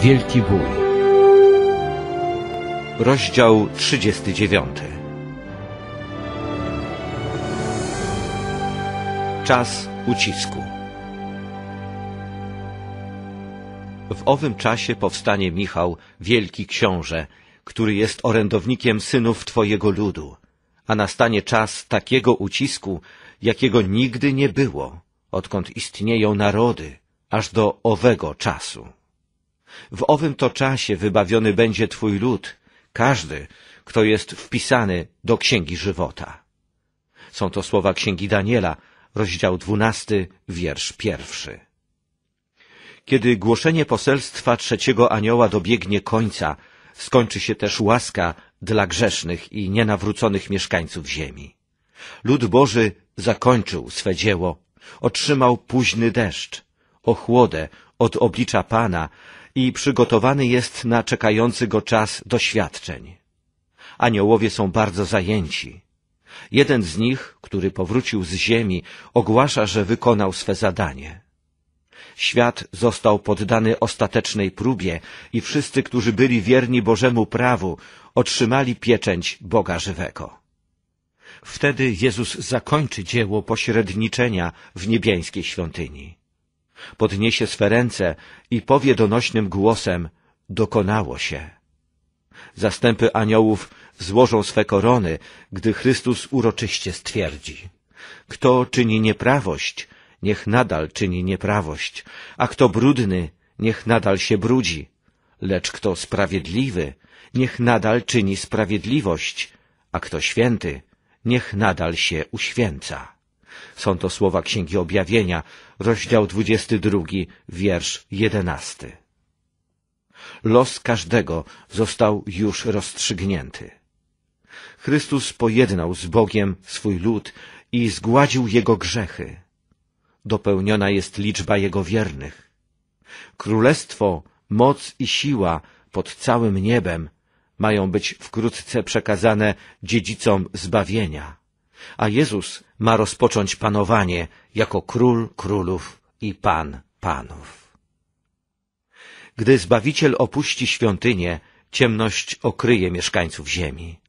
Wielki bój. Rozdział 39 Czas ucisku W owym czasie powstanie Michał, wielki książę, który jest orędownikiem synów Twojego ludu, a nastanie czas takiego ucisku, jakiego nigdy nie było, odkąd istnieją narody, aż do owego czasu. W owym to czasie wybawiony będzie Twój lud, każdy, kto jest wpisany do Księgi Żywota. Są to słowa Księgi Daniela, rozdział dwunasty, wiersz pierwszy. Kiedy głoszenie poselstwa trzeciego anioła dobiegnie końca, skończy się też łaska dla grzesznych i nienawróconych mieszkańców ziemi. Lud Boży zakończył swe dzieło, otrzymał późny deszcz, ochłodę od oblicza Pana, i przygotowany jest na czekający go czas doświadczeń. Aniołowie są bardzo zajęci. Jeden z nich, który powrócił z ziemi, ogłasza, że wykonał swe zadanie. Świat został poddany ostatecznej próbie i wszyscy, którzy byli wierni Bożemu prawu, otrzymali pieczęć Boga żywego. Wtedy Jezus zakończy dzieło pośredniczenia w niebiańskiej świątyni podniesie swe ręce i powie donośnym głosem dokonało się. Zastępy aniołów złożą swe korony, gdy Chrystus uroczyście stwierdzi. Kto czyni nieprawość, niech nadal czyni nieprawość, a kto brudny, niech nadal się brudzi. Lecz kto sprawiedliwy, niech nadal czyni sprawiedliwość, a kto święty, niech nadal się uświęca. Są to słowa Księgi Objawienia, rozdział 22, wiersz 11. Los każdego został już rozstrzygnięty. Chrystus pojednał z Bogiem swój lud i zgładził jego grzechy. Dopełniona jest liczba jego wiernych. Królestwo, moc i siła pod całym niebem mają być wkrótce przekazane dziedzicom zbawienia a Jezus ma rozpocząć panowanie jako król królów i pan panów. Gdy Zbawiciel opuści świątynię, ciemność okryje mieszkańców ziemi.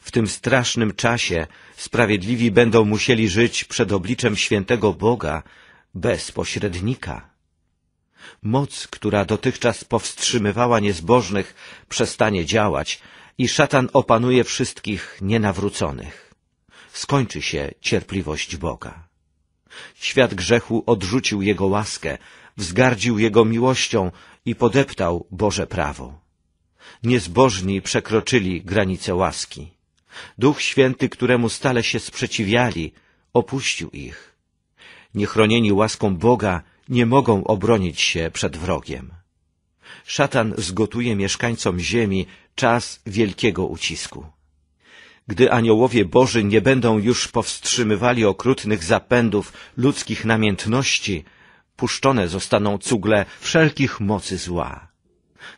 W tym strasznym czasie sprawiedliwi będą musieli żyć przed obliczem świętego Boga bez pośrednika. Moc, która dotychczas powstrzymywała niezbożnych, przestanie działać i szatan opanuje wszystkich nienawróconych skończy się cierpliwość Boga. Świat grzechu odrzucił Jego łaskę, wzgardził Jego miłością i podeptał Boże prawo. Niezbożni przekroczyli granice łaski. Duch Święty, któremu stale się sprzeciwiali, opuścił ich. Niechronieni łaską Boga nie mogą obronić się przed wrogiem. Szatan zgotuje mieszkańcom ziemi czas wielkiego ucisku gdy aniołowie Boży nie będą już powstrzymywali okrutnych zapędów ludzkich namiętności, puszczone zostaną cugle wszelkich mocy zła.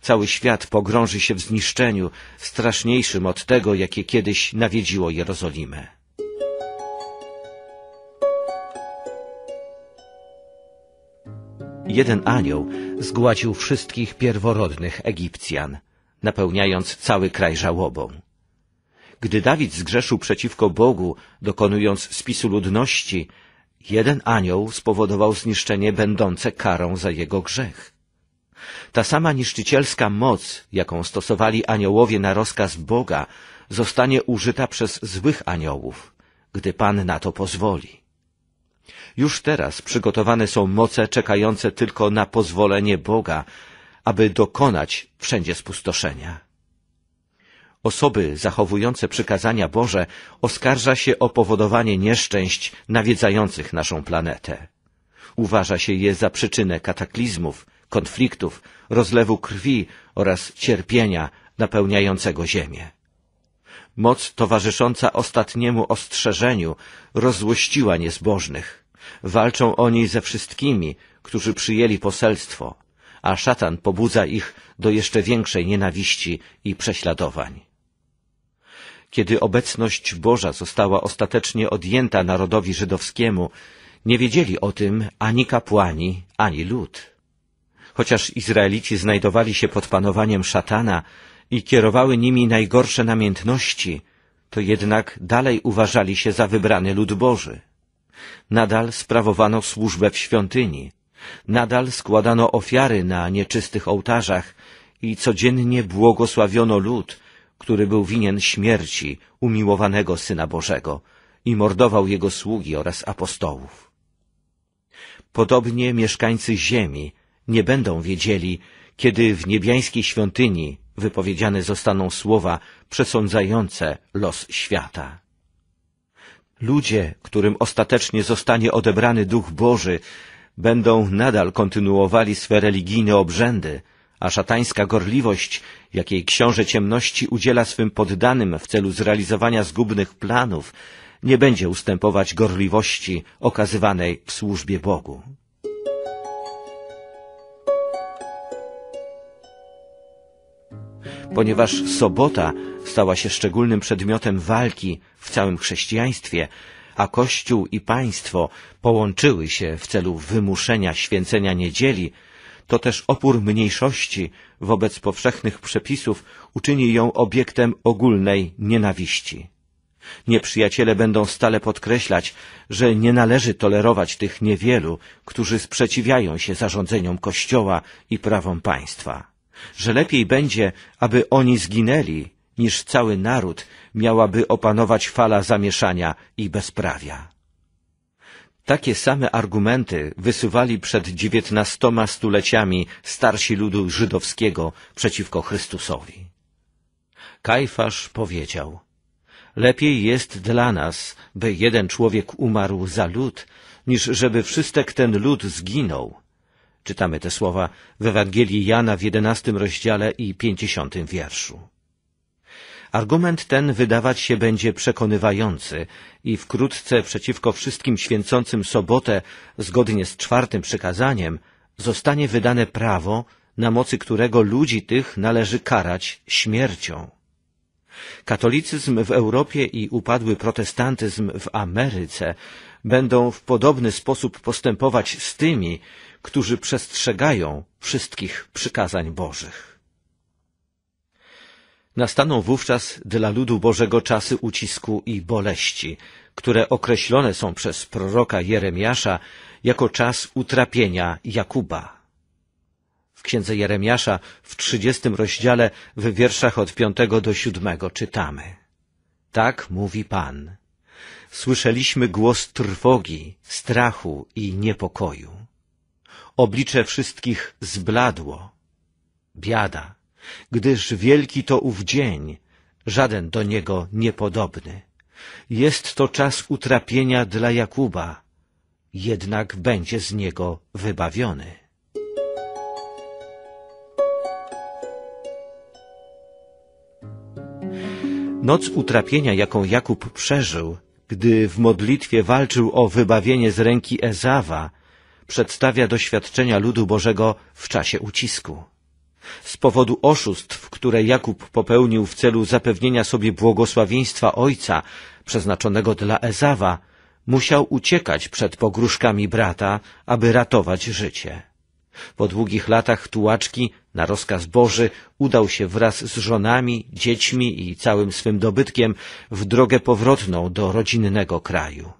Cały świat pogrąży się w zniszczeniu, straszniejszym od tego, jakie kiedyś nawiedziło Jerozolimę. Jeden anioł zgładził wszystkich pierworodnych Egipcjan, napełniając cały kraj żałobą. Gdy Dawid zgrzeszył przeciwko Bogu, dokonując spisu ludności, jeden anioł spowodował zniszczenie będące karą za jego grzech. Ta sama niszczycielska moc, jaką stosowali aniołowie na rozkaz Boga, zostanie użyta przez złych aniołów, gdy Pan na to pozwoli. Już teraz przygotowane są moce czekające tylko na pozwolenie Boga, aby dokonać wszędzie spustoszenia. Osoby zachowujące przykazania Boże oskarża się o powodowanie nieszczęść nawiedzających naszą planetę. Uważa się je za przyczynę kataklizmów, konfliktów, rozlewu krwi oraz cierpienia napełniającego ziemię. Moc towarzysząca ostatniemu ostrzeżeniu rozłościła niezbożnych. Walczą oni ze wszystkimi, którzy przyjęli poselstwo, a szatan pobudza ich do jeszcze większej nienawiści i prześladowań. Kiedy obecność Boża została ostatecznie odjęta narodowi żydowskiemu, nie wiedzieli o tym ani kapłani, ani lud. Chociaż Izraelici znajdowali się pod panowaniem szatana i kierowały nimi najgorsze namiętności, to jednak dalej uważali się za wybrany lud Boży. Nadal sprawowano służbę w świątyni, nadal składano ofiary na nieczystych ołtarzach i codziennie błogosławiono lud, który był winien śmierci umiłowanego Syna Bożego i mordował jego sługi oraz apostołów. Podobnie mieszkańcy ziemi nie będą wiedzieli, kiedy w niebiańskiej świątyni wypowiedziane zostaną słowa przesądzające los świata. Ludzie, którym ostatecznie zostanie odebrany Duch Boży, będą nadal kontynuowali swe religijne obrzędy, a szatańska gorliwość, jakiej książę ciemności udziela swym poddanym w celu zrealizowania zgubnych planów, nie będzie ustępować gorliwości okazywanej w służbie Bogu. Ponieważ sobota stała się szczególnym przedmiotem walki w całym chrześcijaństwie, a Kościół i państwo połączyły się w celu wymuszenia święcenia niedzieli, to też opór mniejszości wobec powszechnych przepisów uczyni ją obiektem ogólnej nienawiści. Nieprzyjaciele będą stale podkreślać, że nie należy tolerować tych niewielu, którzy sprzeciwiają się zarządzeniom Kościoła i prawom państwa, że lepiej będzie, aby oni zginęli, niż cały naród miałaby opanować fala zamieszania i bezprawia. Takie same argumenty wysuwali przed dziewiętnastoma stuleciami starsi ludu żydowskiego przeciwko Chrystusowi. Kajfasz powiedział, lepiej jest dla nas, by jeden człowiek umarł za lud, niż żeby wszystek ten lud zginął. Czytamy te słowa w Ewangelii Jana w jedenastym rozdziale i pięćdziesiątym wierszu. Argument ten wydawać się będzie przekonywający i wkrótce przeciwko wszystkim święcącym sobotę zgodnie z czwartym przykazaniem zostanie wydane prawo, na mocy którego ludzi tych należy karać śmiercią. Katolicyzm w Europie i upadły protestantyzm w Ameryce będą w podobny sposób postępować z tymi, którzy przestrzegają wszystkich przykazań Bożych. Nastaną wówczas dla ludu Bożego czasy ucisku i boleści, które określone są przez proroka Jeremiasza jako czas utrapienia Jakuba. W księdze Jeremiasza w trzydziestym rozdziale w wierszach od piątego do siódmego czytamy. Tak mówi Pan. Słyszeliśmy głos trwogi, strachu i niepokoju. Oblicze wszystkich zbladło. Biada, gdyż wielki to ów dzień, żaden do niego niepodobny. Jest to czas utrapienia dla Jakuba, jednak będzie z niego wybawiony. Noc utrapienia, jaką Jakub przeżył, gdy w modlitwie walczył o wybawienie z ręki Ezawa, przedstawia doświadczenia ludu Bożego w czasie ucisku. Z powodu oszustw, które Jakub popełnił w celu zapewnienia sobie błogosławieństwa ojca, przeznaczonego dla Ezawa, musiał uciekać przed pogróżkami brata, aby ratować życie. Po długich latach tułaczki, na rozkaz Boży, udał się wraz z żonami, dziećmi i całym swym dobytkiem w drogę powrotną do rodzinnego kraju.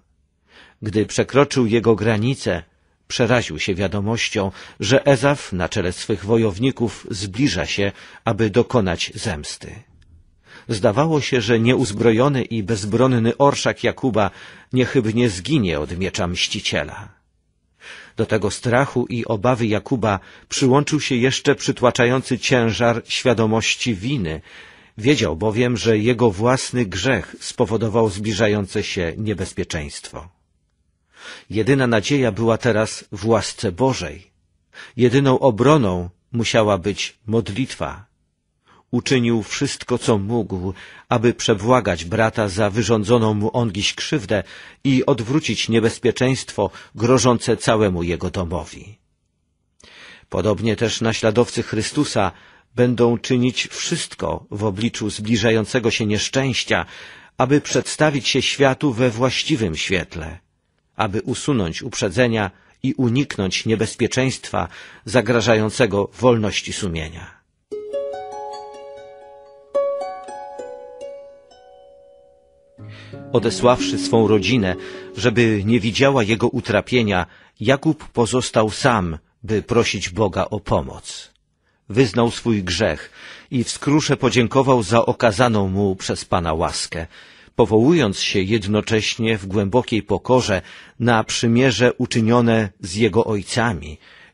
Gdy przekroczył jego granice, Przeraził się wiadomością, że Ezaf na czele swych wojowników zbliża się, aby dokonać zemsty. Zdawało się, że nieuzbrojony i bezbronny orszak Jakuba niechybnie zginie od miecza mściciela. Do tego strachu i obawy Jakuba przyłączył się jeszcze przytłaczający ciężar świadomości winy. Wiedział bowiem, że jego własny grzech spowodował zbliżające się niebezpieczeństwo. Jedyna nadzieja była teraz w łasce Bożej. Jedyną obroną musiała być modlitwa. Uczynił wszystko, co mógł, aby przebłagać brata za wyrządzoną mu ongiś krzywdę i odwrócić niebezpieczeństwo grożące całemu jego domowi. Podobnie też naśladowcy Chrystusa będą czynić wszystko w obliczu zbliżającego się nieszczęścia, aby przedstawić się światu we właściwym świetle, aby usunąć uprzedzenia i uniknąć niebezpieczeństwa zagrażającego wolności sumienia. Odesławszy swą rodzinę, żeby nie widziała jego utrapienia, Jakub pozostał sam, by prosić Boga o pomoc. Wyznał swój grzech i w skrusze podziękował za okazaną mu przez Pana łaskę powołując się jednocześnie w głębokiej pokorze na przymierze uczynione z jego ojcami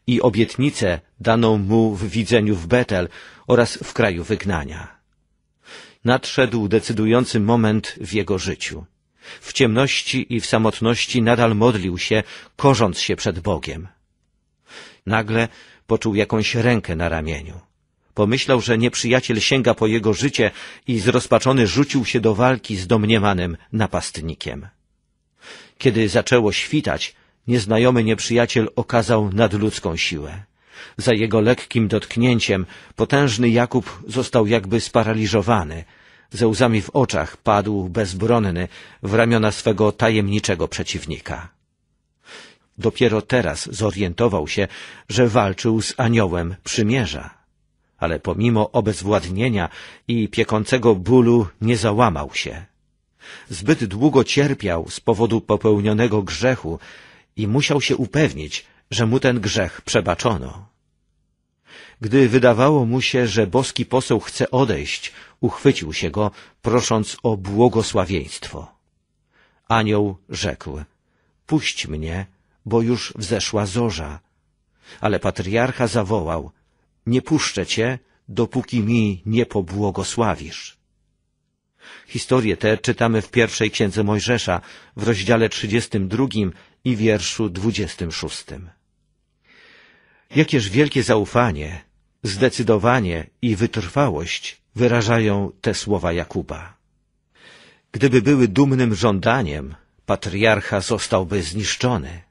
i obietnicę daną mu w widzeniu w Betel oraz w kraju wygnania. Nadszedł decydujący moment w jego życiu. W ciemności i w samotności nadal modlił się, korząc się przed Bogiem. Nagle poczuł jakąś rękę na ramieniu. Pomyślał, że nieprzyjaciel sięga po jego życie i zrozpaczony rzucił się do walki z domniemanym napastnikiem. Kiedy zaczęło świtać, nieznajomy nieprzyjaciel okazał nadludzką siłę. Za jego lekkim dotknięciem potężny Jakub został jakby sparaliżowany. Ze łzami w oczach padł bezbronny w ramiona swego tajemniczego przeciwnika. Dopiero teraz zorientował się, że walczył z aniołem przymierza ale pomimo obezwładnienia i piekącego bólu nie załamał się. Zbyt długo cierpiał z powodu popełnionego grzechu i musiał się upewnić, że mu ten grzech przebaczono. Gdy wydawało mu się, że boski poseł chce odejść, uchwycił się go, prosząc o błogosławieństwo. Anioł rzekł, puść mnie, bo już wzeszła zorza. Ale patriarcha zawołał, nie puszczę cię, dopóki mi nie pobłogosławisz. Historię tę czytamy w pierwszej księdze Mojżesza, w rozdziale 32 i wierszu 26. Jakież wielkie zaufanie, zdecydowanie i wytrwałość wyrażają te słowa Jakuba. Gdyby były dumnym żądaniem, patriarcha zostałby zniszczony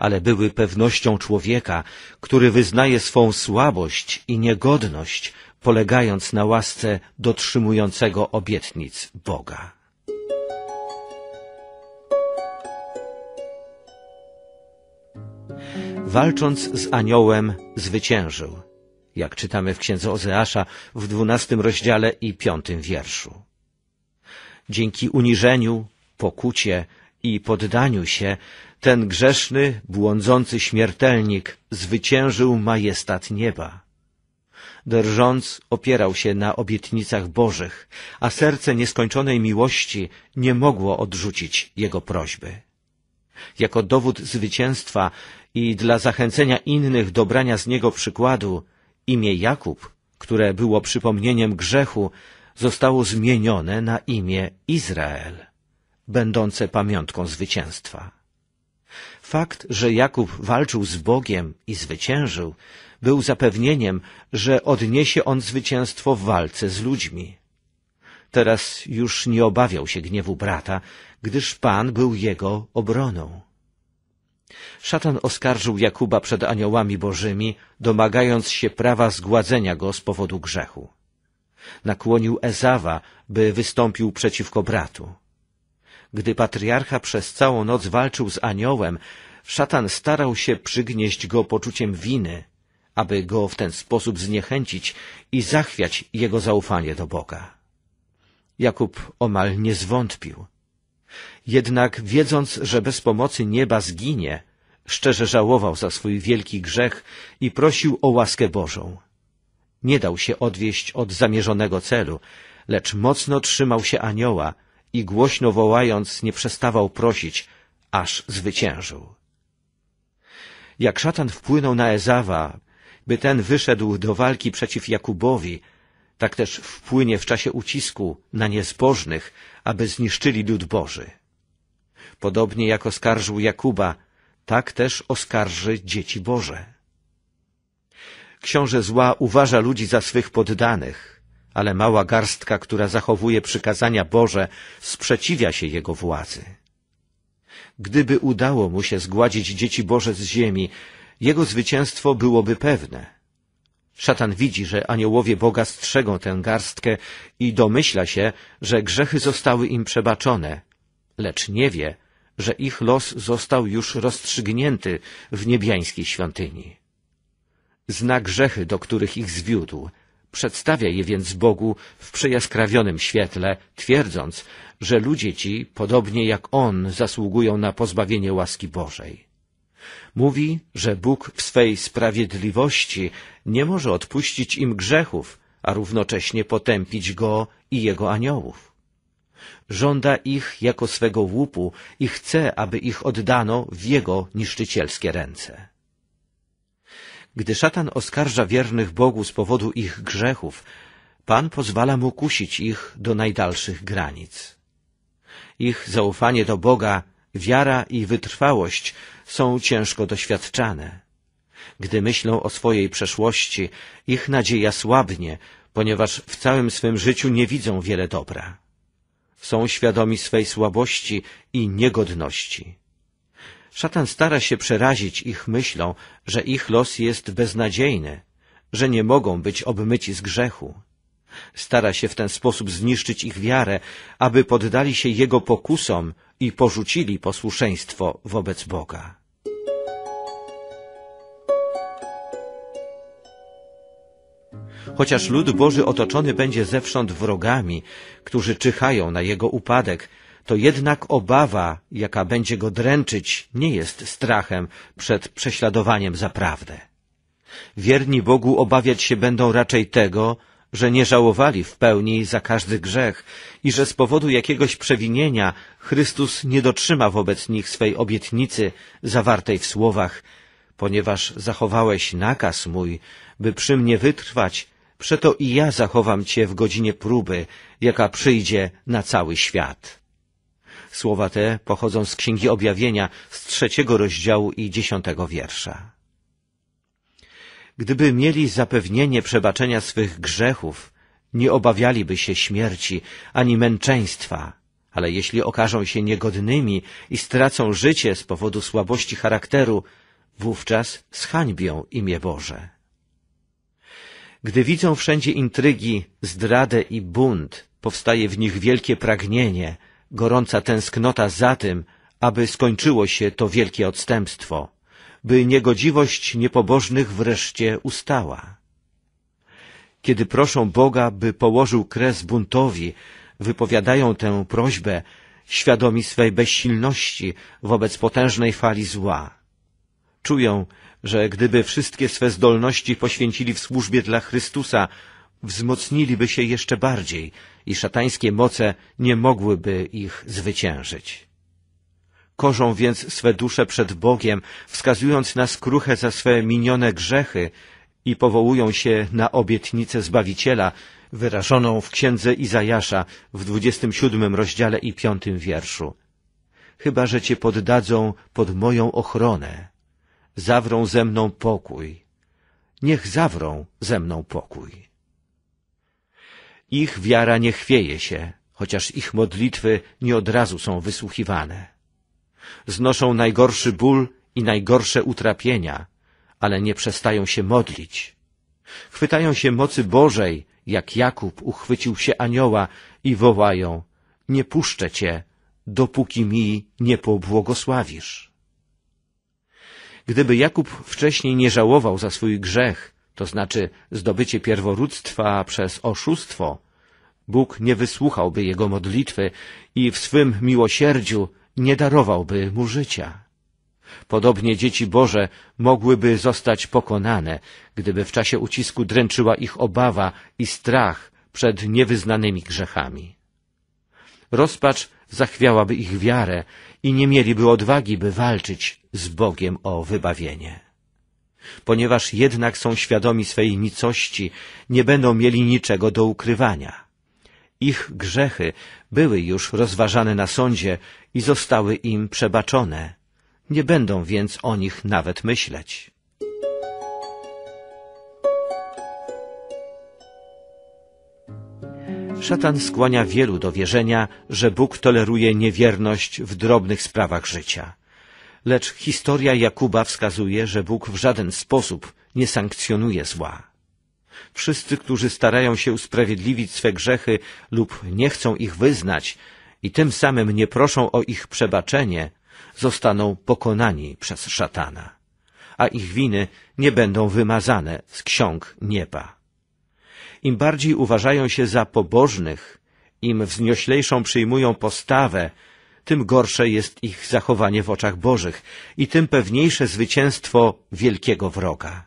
ale były pewnością człowieka, który wyznaje swą słabość i niegodność, polegając na łasce dotrzymującego obietnic Boga. Walcząc z aniołem, zwyciężył, jak czytamy w księdze Ozeasza w dwunastym rozdziale i piątym wierszu. Dzięki uniżeniu, pokucie i poddaniu się ten grzeszny, błądzący śmiertelnik zwyciężył majestat nieba. Drżąc opierał się na obietnicach Bożych, a serce nieskończonej miłości nie mogło odrzucić jego prośby. Jako dowód zwycięstwa i dla zachęcenia innych do brania z niego przykładu, imię Jakub, które było przypomnieniem grzechu, zostało zmienione na imię Izrael, będące pamiątką zwycięstwa. Fakt, że Jakub walczył z Bogiem i zwyciężył, był zapewnieniem, że odniesie on zwycięstwo w walce z ludźmi. Teraz już nie obawiał się gniewu brata, gdyż Pan był jego obroną. Szatan oskarżył Jakuba przed aniołami bożymi, domagając się prawa zgładzenia go z powodu grzechu. Nakłonił Ezawa, by wystąpił przeciwko bratu. Gdy patriarcha przez całą noc walczył z aniołem, szatan starał się przygnieść go poczuciem winy, aby go w ten sposób zniechęcić i zachwiać jego zaufanie do Boga. Jakub omal nie zwątpił. Jednak wiedząc, że bez pomocy nieba zginie, szczerze żałował za swój wielki grzech i prosił o łaskę Bożą. Nie dał się odwieść od zamierzonego celu, lecz mocno trzymał się anioła, i głośno wołając nie przestawał prosić, aż zwyciężył. Jak szatan wpłynął na Ezawa, by ten wyszedł do walki przeciw Jakubowi, tak też wpłynie w czasie ucisku na niezbożnych, aby zniszczyli lud Boży. Podobnie jak oskarżył Jakuba, tak też oskarży dzieci Boże. Książę zła uważa ludzi za swych poddanych – ale mała garstka, która zachowuje przykazania Boże, sprzeciwia się Jego władzy. Gdyby udało mu się zgładzić dzieci Boże z ziemi, jego zwycięstwo byłoby pewne. Szatan widzi, że aniołowie Boga strzegą tę garstkę i domyśla się, że grzechy zostały im przebaczone, lecz nie wie, że ich los został już rozstrzygnięty w niebiańskiej świątyni. Zna grzechy, do których ich zwiódł – Przedstawia je więc Bogu w przejaskrawionym świetle, twierdząc, że ludzie ci, podobnie jak on, zasługują na pozbawienie łaski Bożej. Mówi, że Bóg w swej sprawiedliwości nie może odpuścić im grzechów, a równocześnie potępić go i jego aniołów. Żąda ich jako swego łupu i chce, aby ich oddano w jego niszczycielskie ręce. Gdy szatan oskarża wiernych Bogu z powodu ich grzechów, Pan pozwala mu kusić ich do najdalszych granic. Ich zaufanie do Boga, wiara i wytrwałość są ciężko doświadczane. Gdy myślą o swojej przeszłości, ich nadzieja słabnie, ponieważ w całym swym życiu nie widzą wiele dobra. Są świadomi swej słabości i niegodności. Szatan stara się przerazić ich myślą, że ich los jest beznadziejny, że nie mogą być obmyci z grzechu. Stara się w ten sposób zniszczyć ich wiarę, aby poddali się jego pokusom i porzucili posłuszeństwo wobec Boga. Chociaż lud Boży otoczony będzie zewsząd wrogami, którzy czyhają na jego upadek – to jednak obawa, jaka będzie go dręczyć, nie jest strachem przed prześladowaniem za prawdę. Wierni Bogu obawiać się będą raczej tego, że nie żałowali w pełni za każdy grzech i że z powodu jakiegoś przewinienia Chrystus nie dotrzyma wobec nich swej obietnicy zawartej w słowach, ponieważ zachowałeś nakaz mój, by przy mnie wytrwać, przeto i ja zachowam Cię w godzinie próby, jaka przyjdzie na cały świat. Słowa te pochodzą z Księgi Objawienia z trzeciego rozdziału i dziesiątego wiersza. Gdyby mieli zapewnienie przebaczenia swych grzechów, nie obawialiby się śmierci ani męczeństwa, ale jeśli okażą się niegodnymi i stracą życie z powodu słabości charakteru, wówczas zhańbią imię Boże. Gdy widzą wszędzie intrygi, zdradę i bunt, powstaje w nich wielkie pragnienie, gorąca tęsknota za tym, aby skończyło się to wielkie odstępstwo, by niegodziwość niepobożnych wreszcie ustała. Kiedy proszą Boga, by położył kres buntowi, wypowiadają tę prośbę, świadomi swej bezsilności wobec potężnej fali zła. Czują, że gdyby wszystkie swe zdolności poświęcili w służbie dla Chrystusa, wzmocniliby się jeszcze bardziej i szatańskie moce nie mogłyby ich zwyciężyć. Korzą więc swe dusze przed Bogiem, wskazując na skruchę za swe minione grzechy i powołują się na obietnicę Zbawiciela, wyrażoną w Księdze Izajasza w 27 rozdziale i 5 wierszu. Chyba, że Cię poddadzą pod moją ochronę, zawrą ze mną pokój. Niech zawrą ze mną pokój. Ich wiara nie chwieje się, chociaż ich modlitwy nie od razu są wysłuchiwane. Znoszą najgorszy ból i najgorsze utrapienia, ale nie przestają się modlić. Chwytają się mocy Bożej, jak Jakub uchwycił się anioła i wołają, nie puszczę cię, dopóki mi nie pobłogosławisz. Gdyby Jakub wcześniej nie żałował za swój grzech to znaczy zdobycie pierworództwa przez oszustwo, Bóg nie wysłuchałby jego modlitwy i w swym miłosierdziu nie darowałby mu życia. Podobnie dzieci Boże mogłyby zostać pokonane, gdyby w czasie ucisku dręczyła ich obawa i strach przed niewyznanymi grzechami. Rozpacz zachwiałaby ich wiarę i nie mieliby odwagi, by walczyć z Bogiem o wybawienie. Ponieważ jednak są świadomi swej nicości, nie będą mieli niczego do ukrywania. Ich grzechy były już rozważane na sądzie i zostały im przebaczone. Nie będą więc o nich nawet myśleć. Szatan skłania wielu do wierzenia, że Bóg toleruje niewierność w drobnych sprawach życia lecz historia Jakuba wskazuje, że Bóg w żaden sposób nie sankcjonuje zła. Wszyscy, którzy starają się usprawiedliwić swe grzechy lub nie chcą ich wyznać i tym samym nie proszą o ich przebaczenie, zostaną pokonani przez szatana, a ich winy nie będą wymazane z ksiąg nieba. Im bardziej uważają się za pobożnych, im wznioślejszą przyjmują postawę, tym gorsze jest ich zachowanie w oczach Bożych i tym pewniejsze zwycięstwo wielkiego wroga.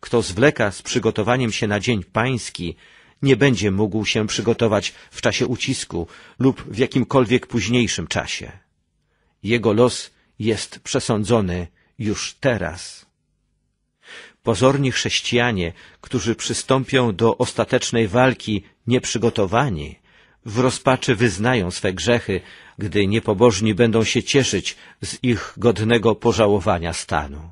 Kto zwleka z przygotowaniem się na dzień pański, nie będzie mógł się przygotować w czasie ucisku lub w jakimkolwiek późniejszym czasie. Jego los jest przesądzony już teraz. Pozorni chrześcijanie, którzy przystąpią do ostatecznej walki nieprzygotowani, w rozpaczy wyznają swe grzechy, gdy niepobożni będą się cieszyć z ich godnego pożałowania stanu.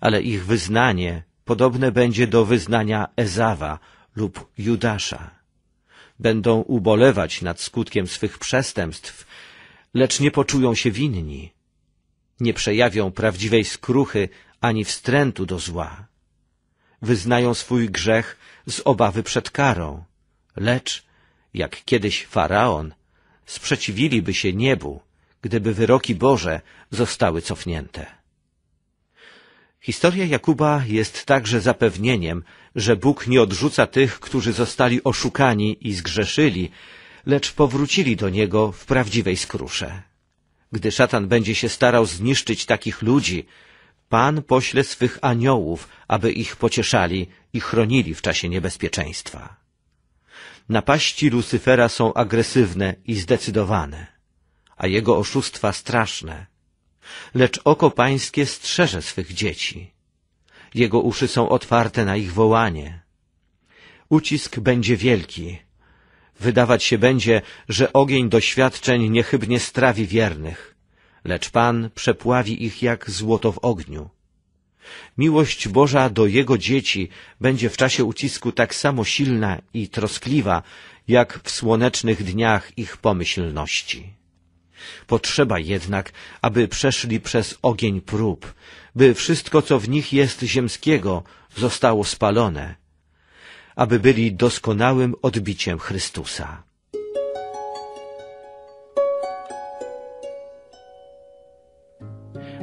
Ale ich wyznanie podobne będzie do wyznania Ezawa lub Judasza. Będą ubolewać nad skutkiem swych przestępstw, lecz nie poczują się winni. Nie przejawią prawdziwej skruchy ani wstrętu do zła. Wyznają swój grzech z obawy przed karą, lecz jak kiedyś faraon, sprzeciwiliby się niebu, gdyby wyroki Boże zostały cofnięte. Historia Jakuba jest także zapewnieniem, że Bóg nie odrzuca tych, którzy zostali oszukani i zgrzeszyli, lecz powrócili do Niego w prawdziwej skrusze. Gdy szatan będzie się starał zniszczyć takich ludzi, Pan pośle swych aniołów, aby ich pocieszali i chronili w czasie niebezpieczeństwa. Napaści Lucyfera są agresywne i zdecydowane, a jego oszustwa straszne. Lecz oko pańskie strzeże swych dzieci. Jego uszy są otwarte na ich wołanie. Ucisk będzie wielki. Wydawać się będzie, że ogień doświadczeń niechybnie strawi wiernych, lecz Pan przepławi ich jak złoto w ogniu. Miłość Boża do Jego dzieci będzie w czasie ucisku tak samo silna i troskliwa, jak w słonecznych dniach ich pomyślności. Potrzeba jednak, aby przeszli przez ogień prób, by wszystko, co w nich jest ziemskiego, zostało spalone, aby byli doskonałym odbiciem Chrystusa.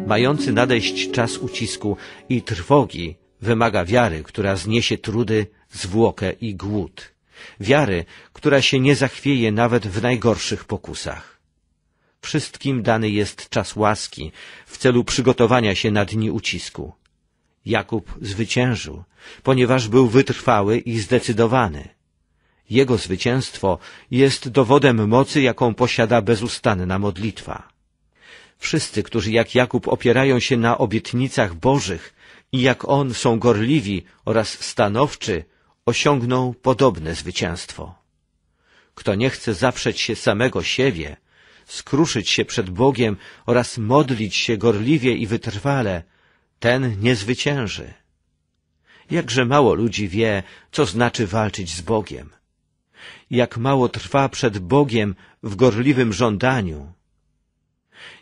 mający nadejść czas ucisku i trwogi, wymaga wiary, która zniesie trudy, zwłokę i głód. Wiary, która się nie zachwieje nawet w najgorszych pokusach. Wszystkim dany jest czas łaski w celu przygotowania się na dni ucisku. Jakub zwyciężył, ponieważ był wytrwały i zdecydowany. Jego zwycięstwo jest dowodem mocy, jaką posiada bezustanna modlitwa. Wszyscy, którzy jak Jakub opierają się na obietnicach Bożych i jak on są gorliwi oraz stanowczy, osiągną podobne zwycięstwo. Kto nie chce zaprzeć się samego siebie, skruszyć się przed Bogiem oraz modlić się gorliwie i wytrwale, ten nie zwycięży. Jakże mało ludzi wie, co znaczy walczyć z Bogiem. Jak mało trwa przed Bogiem w gorliwym żądaniu,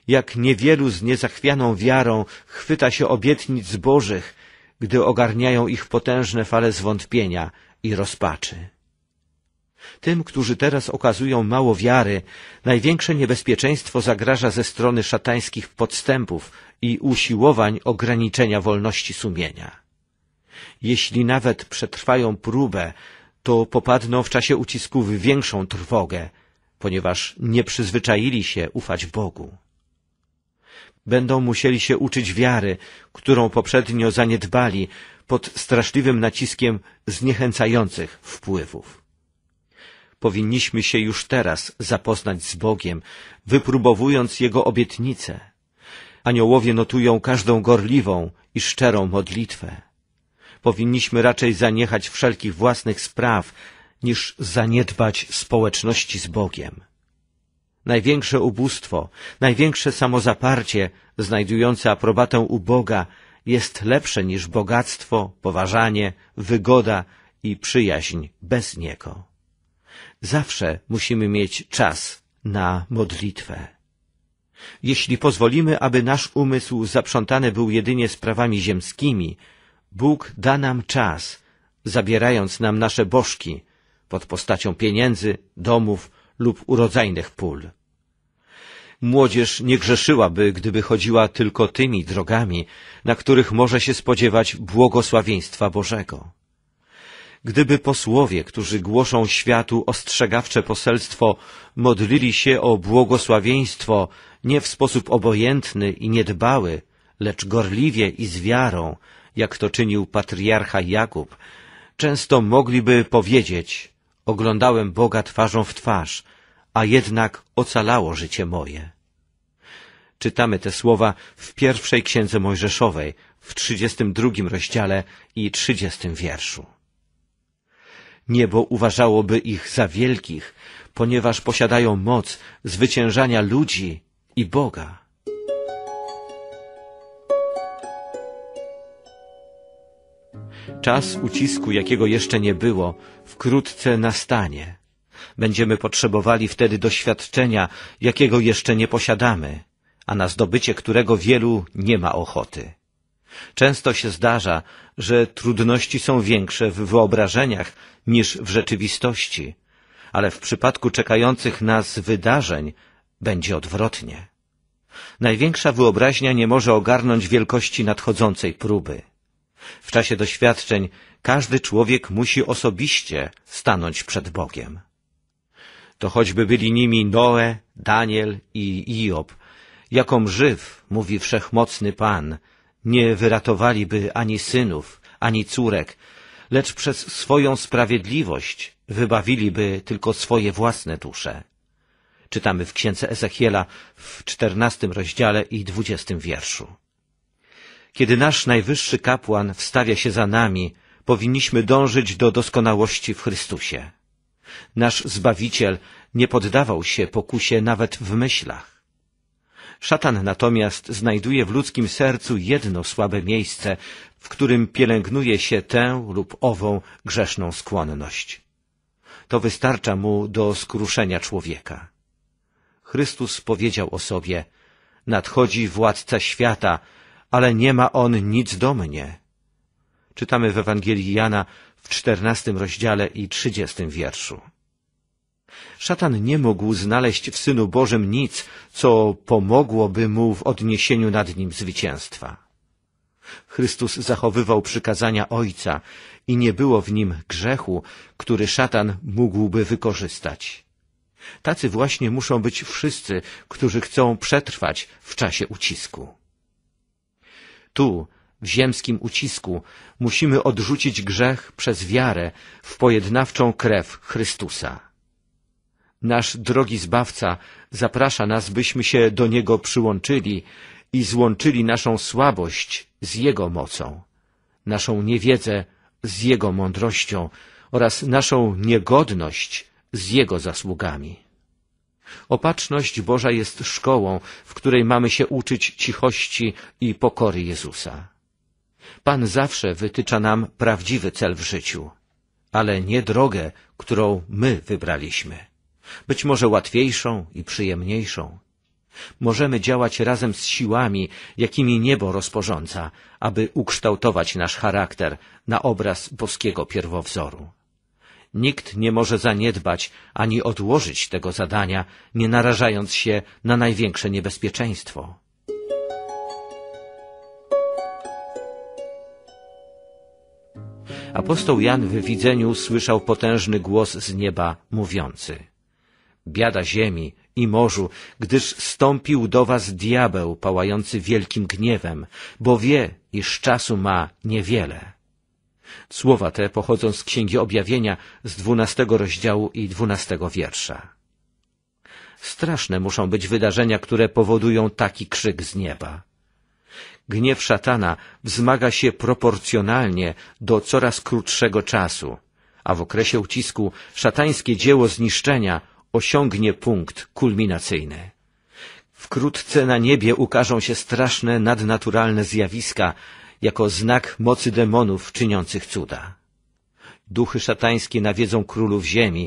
jak niewielu z niezachwianą wiarą chwyta się obietnic Bożych, gdy ogarniają ich potężne fale zwątpienia i rozpaczy. Tym, którzy teraz okazują mało wiary, największe niebezpieczeństwo zagraża ze strony szatańskich podstępów i usiłowań ograniczenia wolności sumienia. Jeśli nawet przetrwają próbę, to popadną w czasie ucisku w większą trwogę, ponieważ nie przyzwyczaili się ufać Bogu. Będą musieli się uczyć wiary, którą poprzednio zaniedbali pod straszliwym naciskiem zniechęcających wpływów. Powinniśmy się już teraz zapoznać z Bogiem, wypróbowując Jego obietnice. Aniołowie notują każdą gorliwą i szczerą modlitwę. Powinniśmy raczej zaniechać wszelkich własnych spraw, niż zaniedbać społeczności z Bogiem największe ubóstwo, największe samozaparcie, znajdujące aprobatę u Boga, jest lepsze niż bogactwo, poważanie, wygoda i przyjaźń bez Niego. Zawsze musimy mieć czas na modlitwę. Jeśli pozwolimy, aby nasz umysł zaprzątany był jedynie sprawami ziemskimi, Bóg da nam czas, zabierając nam nasze bożki pod postacią pieniędzy, domów, lub urodzajnych pól. Młodzież nie grzeszyłaby, gdyby chodziła tylko tymi drogami, na których może się spodziewać błogosławieństwa Bożego. Gdyby posłowie, którzy głoszą światu ostrzegawcze poselstwo, modlili się o błogosławieństwo nie w sposób obojętny i niedbały, lecz gorliwie i z wiarą, jak to czynił patriarcha Jakub, często mogliby powiedzieć Oglądałem Boga twarzą w twarz, a jednak ocalało życie moje. Czytamy te słowa w pierwszej księdze Mojżeszowej, w trzydziestym drugim rozdziale i trzydziestym wierszu. Niebo uważałoby ich za wielkich, ponieważ posiadają moc zwyciężania ludzi i Boga. Czas ucisku, jakiego jeszcze nie było, wkrótce nastanie. Będziemy potrzebowali wtedy doświadczenia, jakiego jeszcze nie posiadamy, a na zdobycie którego wielu nie ma ochoty. Często się zdarza, że trudności są większe w wyobrażeniach niż w rzeczywistości, ale w przypadku czekających nas wydarzeń będzie odwrotnie. Największa wyobraźnia nie może ogarnąć wielkości nadchodzącej próby. W czasie doświadczeń każdy człowiek musi osobiście stanąć przed Bogiem. To choćby byli nimi Noe, Daniel i Iob, jaką żyw, mówi wszechmocny Pan, nie wyratowaliby ani synów, ani córek, lecz przez swoją sprawiedliwość wybawiliby tylko swoje własne dusze. Czytamy w księdze Ezechiela w czternastym rozdziale i dwudziestym wierszu. Kiedy nasz najwyższy kapłan wstawia się za nami, powinniśmy dążyć do doskonałości w Chrystusie. Nasz Zbawiciel nie poddawał się pokusie nawet w myślach. Szatan natomiast znajduje w ludzkim sercu jedno słabe miejsce, w którym pielęgnuje się tę lub ową grzeszną skłonność. To wystarcza mu do skruszenia człowieka. Chrystus powiedział o sobie, nadchodzi władca świata, ale nie ma on nic do mnie. Czytamy w Ewangelii Jana w czternastym rozdziale i trzydziestym wierszu. Szatan nie mógł znaleźć w Synu Bożym nic, co pomogłoby mu w odniesieniu nad nim zwycięstwa. Chrystus zachowywał przykazania Ojca i nie było w nim grzechu, który szatan mógłby wykorzystać. Tacy właśnie muszą być wszyscy, którzy chcą przetrwać w czasie ucisku tu, w ziemskim ucisku, musimy odrzucić grzech przez wiarę w pojednawczą krew Chrystusa. Nasz drogi Zbawca zaprasza nas, byśmy się do Niego przyłączyli i złączyli naszą słabość z Jego mocą, naszą niewiedzę z Jego mądrością oraz naszą niegodność z Jego zasługami. Opatrzność Boża jest szkołą, w której mamy się uczyć cichości i pokory Jezusa. Pan zawsze wytycza nam prawdziwy cel w życiu, ale nie drogę, którą my wybraliśmy. Być może łatwiejszą i przyjemniejszą. Możemy działać razem z siłami, jakimi niebo rozporządza, aby ukształtować nasz charakter na obraz boskiego pierwowzoru. Nikt nie może zaniedbać ani odłożyć tego zadania, nie narażając się na największe niebezpieczeństwo. Apostoł Jan w widzeniu słyszał potężny głos z nieba mówiący: Biada ziemi i morzu, gdyż stąpił do was diabeł pałający wielkim gniewem, bo wie, iż czasu ma niewiele. Słowa te pochodzą z Księgi Objawienia z dwunastego rozdziału i dwunastego wiersza. Straszne muszą być wydarzenia, które powodują taki krzyk z nieba. Gniew szatana wzmaga się proporcjonalnie do coraz krótszego czasu, a w okresie ucisku szatańskie dzieło zniszczenia osiągnie punkt kulminacyjny. Wkrótce na niebie ukażą się straszne nadnaturalne zjawiska, jako znak mocy demonów czyniących cuda. Duchy szatańskie nawiedzą królów ziemi,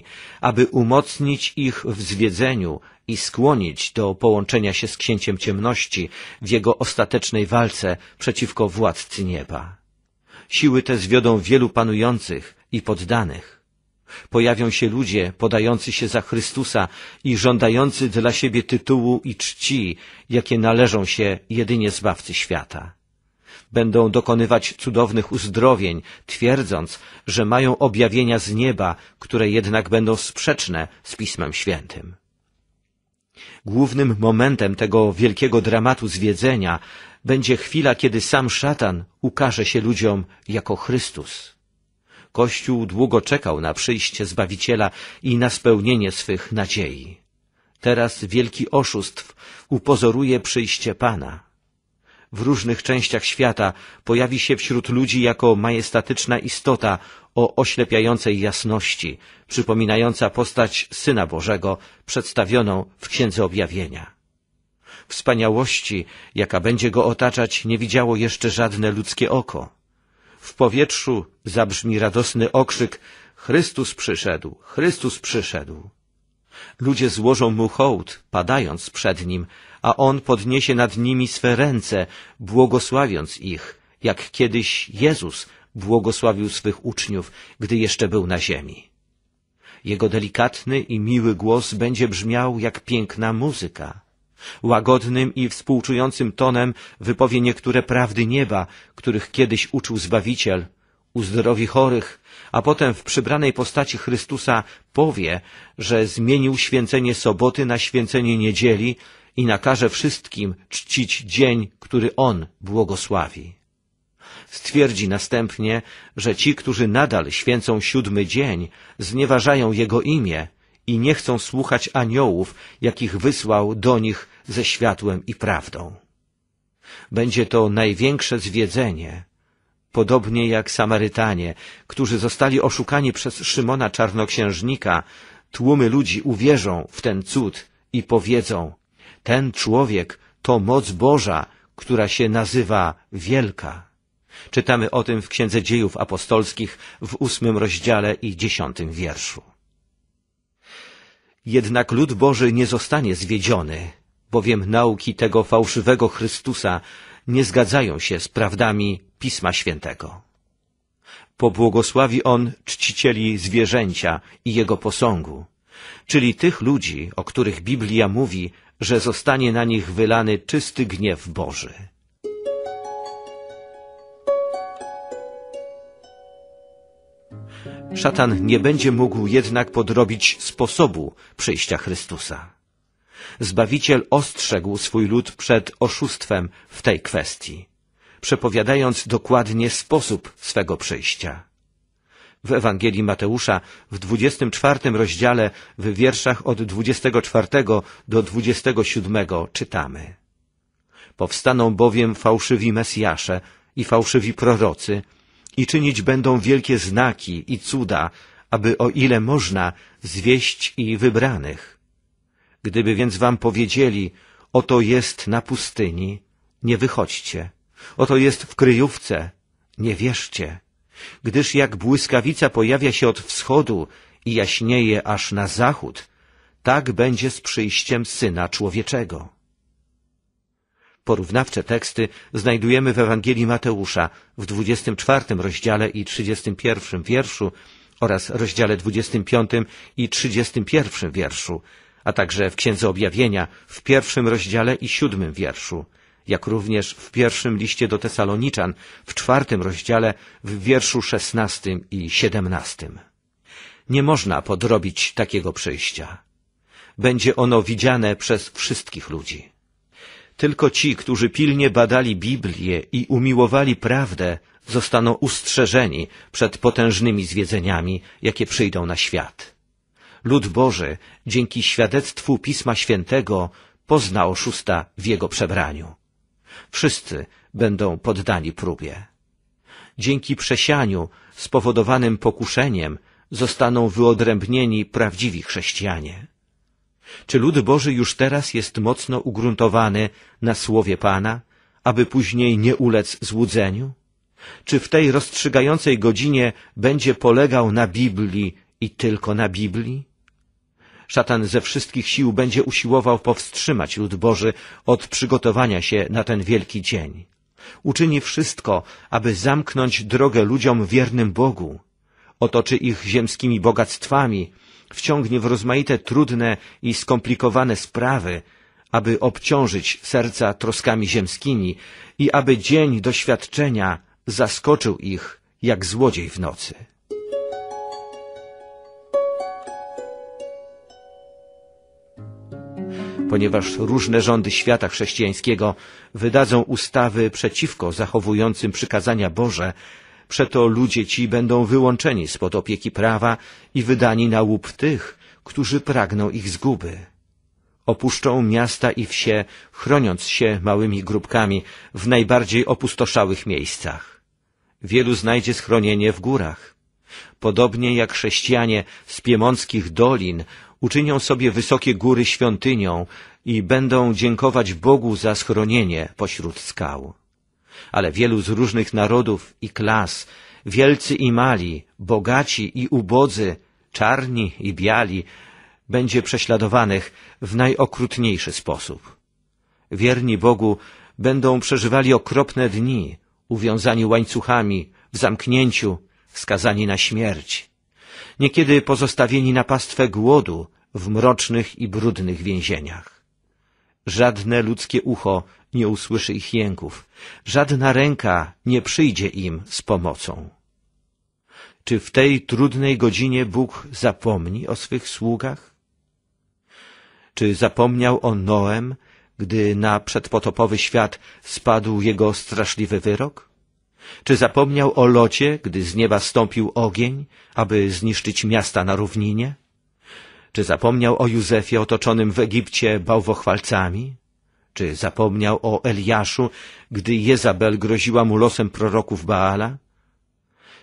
aby umocnić ich w zwiedzeniu i skłonić do połączenia się z księciem ciemności w jego ostatecznej walce przeciwko władcy nieba. Siły te zwiodą wielu panujących i poddanych. Pojawią się ludzie podający się za Chrystusa i żądający dla siebie tytułu i czci, jakie należą się jedynie Zbawcy świata będą dokonywać cudownych uzdrowień, twierdząc, że mają objawienia z nieba, które jednak będą sprzeczne z Pismem Świętym. Głównym momentem tego wielkiego dramatu zwiedzenia będzie chwila, kiedy sam szatan ukaże się ludziom jako Chrystus. Kościół długo czekał na przyjście Zbawiciela i na spełnienie swych nadziei. Teraz wielki oszustw upozoruje przyjście Pana w różnych częściach świata, pojawi się wśród ludzi jako majestatyczna istota o oślepiającej jasności, przypominająca postać Syna Bożego przedstawioną w Księdze Objawienia. Wspaniałości, jaka będzie go otaczać, nie widziało jeszcze żadne ludzkie oko. W powietrzu zabrzmi radosny okrzyk Chrystus przyszedł, Chrystus przyszedł. Ludzie złożą mu hołd, padając przed nim, a on podniesie nad nimi swe ręce, błogosławiąc ich, jak kiedyś Jezus błogosławił swych uczniów, gdy jeszcze był na ziemi. Jego delikatny i miły głos będzie brzmiał jak piękna muzyka. Łagodnym i współczującym tonem wypowie niektóre prawdy nieba, których kiedyś uczył Zbawiciel, uzdrowi chorych, a potem w przybranej postaci Chrystusa powie, że zmienił święcenie soboty na święcenie niedzieli i nakaże wszystkim czcić dzień, który On błogosławi. Stwierdzi następnie, że ci, którzy nadal święcą siódmy dzień, znieważają Jego imię i nie chcą słuchać aniołów, jakich wysłał do nich ze światłem i prawdą. Będzie to największe zwiedzenie, podobnie jak Samarytanie, którzy zostali oszukani przez Szymona Czarnoksiężnika, tłumy ludzi uwierzą w ten cud i powiedzą, ten człowiek to moc Boża, która się nazywa Wielka. Czytamy o tym w Księdze Dziejów Apostolskich w ósmym rozdziale i dziesiątym wierszu. Jednak lud Boży nie zostanie zwiedziony, bowiem nauki tego fałszywego Chrystusa nie zgadzają się z prawdami Pisma Świętego. Pobłogosławi on czcicieli zwierzęcia i jego posągu, czyli tych ludzi, o których Biblia mówi, że zostanie na nich wylany czysty gniew Boży. Szatan nie będzie mógł jednak podrobić sposobu przyjścia Chrystusa. Zbawiciel ostrzegł swój lud przed oszustwem w tej kwestii przepowiadając dokładnie sposób swego przyjścia. W Ewangelii Mateusza w 24 rozdziale w wierszach od 24 do 27 czytamy. Powstaną bowiem fałszywi Mesjasze i fałszywi prorocy i czynić będą wielkie znaki i cuda, aby o ile można zwieść i wybranych. Gdyby więc wam powiedzieli, oto jest na pustyni, nie wychodźcie. Oto jest w kryjówce. Nie wierzcie, gdyż jak błyskawica pojawia się od wschodu i jaśnieje aż na zachód, tak będzie z przyjściem Syna Człowieczego. Porównawcze teksty znajdujemy w Ewangelii Mateusza w 24 rozdziale i 31 wierszu oraz rozdziale 25 i 31 wierszu, a także w Księdze Objawienia w pierwszym rozdziale i siódmym wierszu, jak również w pierwszym liście do Tesaloniczan, w czwartym rozdziale, w wierszu szesnastym i siedemnastym. Nie można podrobić takiego przyjścia. Będzie ono widziane przez wszystkich ludzi. Tylko ci, którzy pilnie badali Biblię i umiłowali prawdę, zostaną ustrzeżeni przed potężnymi zwiedzeniami, jakie przyjdą na świat. Lud Boży dzięki świadectwu Pisma Świętego pozna oszusta w jego przebraniu. Wszyscy będą poddani próbie. Dzięki przesianiu spowodowanym pokuszeniem zostaną wyodrębnieni prawdziwi chrześcijanie. Czy lud Boży już teraz jest mocno ugruntowany na słowie Pana, aby później nie ulec złudzeniu? Czy w tej rozstrzygającej godzinie będzie polegał na Biblii i tylko na Biblii? Szatan ze wszystkich sił będzie usiłował powstrzymać lud Boży od przygotowania się na ten wielki dzień. Uczyni wszystko, aby zamknąć drogę ludziom wiernym Bogu. Otoczy ich ziemskimi bogactwami, wciągnie w rozmaite trudne i skomplikowane sprawy, aby obciążyć serca troskami ziemskimi i aby dzień doświadczenia zaskoczył ich jak złodziej w nocy. ponieważ różne rządy świata chrześcijańskiego wydadzą ustawy przeciwko zachowującym przykazania Boże, przeto ludzie ci będą wyłączeni spod opieki prawa i wydani na łup tych, którzy pragną ich zguby. Opuszczą miasta i wsie, chroniąc się małymi grupkami w najbardziej opustoszałych miejscach. Wielu znajdzie schronienie w górach. Podobnie jak chrześcijanie z piemąckich dolin uczynią sobie wysokie góry świątynią i będą dziękować Bogu za schronienie pośród skał. Ale wielu z różnych narodów i klas, wielcy i mali, bogaci i ubodzy, czarni i biali, będzie prześladowanych w najokrutniejszy sposób. Wierni Bogu będą przeżywali okropne dni, uwiązani łańcuchami, w zamknięciu, skazani na śmierć niekiedy pozostawieni na pastwę głodu w mrocznych i brudnych więzieniach. Żadne ludzkie ucho nie usłyszy ich jęków, żadna ręka nie przyjdzie im z pomocą. Czy w tej trudnej godzinie Bóg zapomni o swych sługach? Czy zapomniał o Noem, gdy na przedpotopowy świat spadł jego straszliwy wyrok? Czy zapomniał o Locie, gdy z nieba stąpił ogień, aby zniszczyć miasta na równinie? Czy zapomniał o Józefie otoczonym w Egipcie bałwochwalcami? Czy zapomniał o Eliaszu, gdy Jezabel groziła mu losem proroków Baala?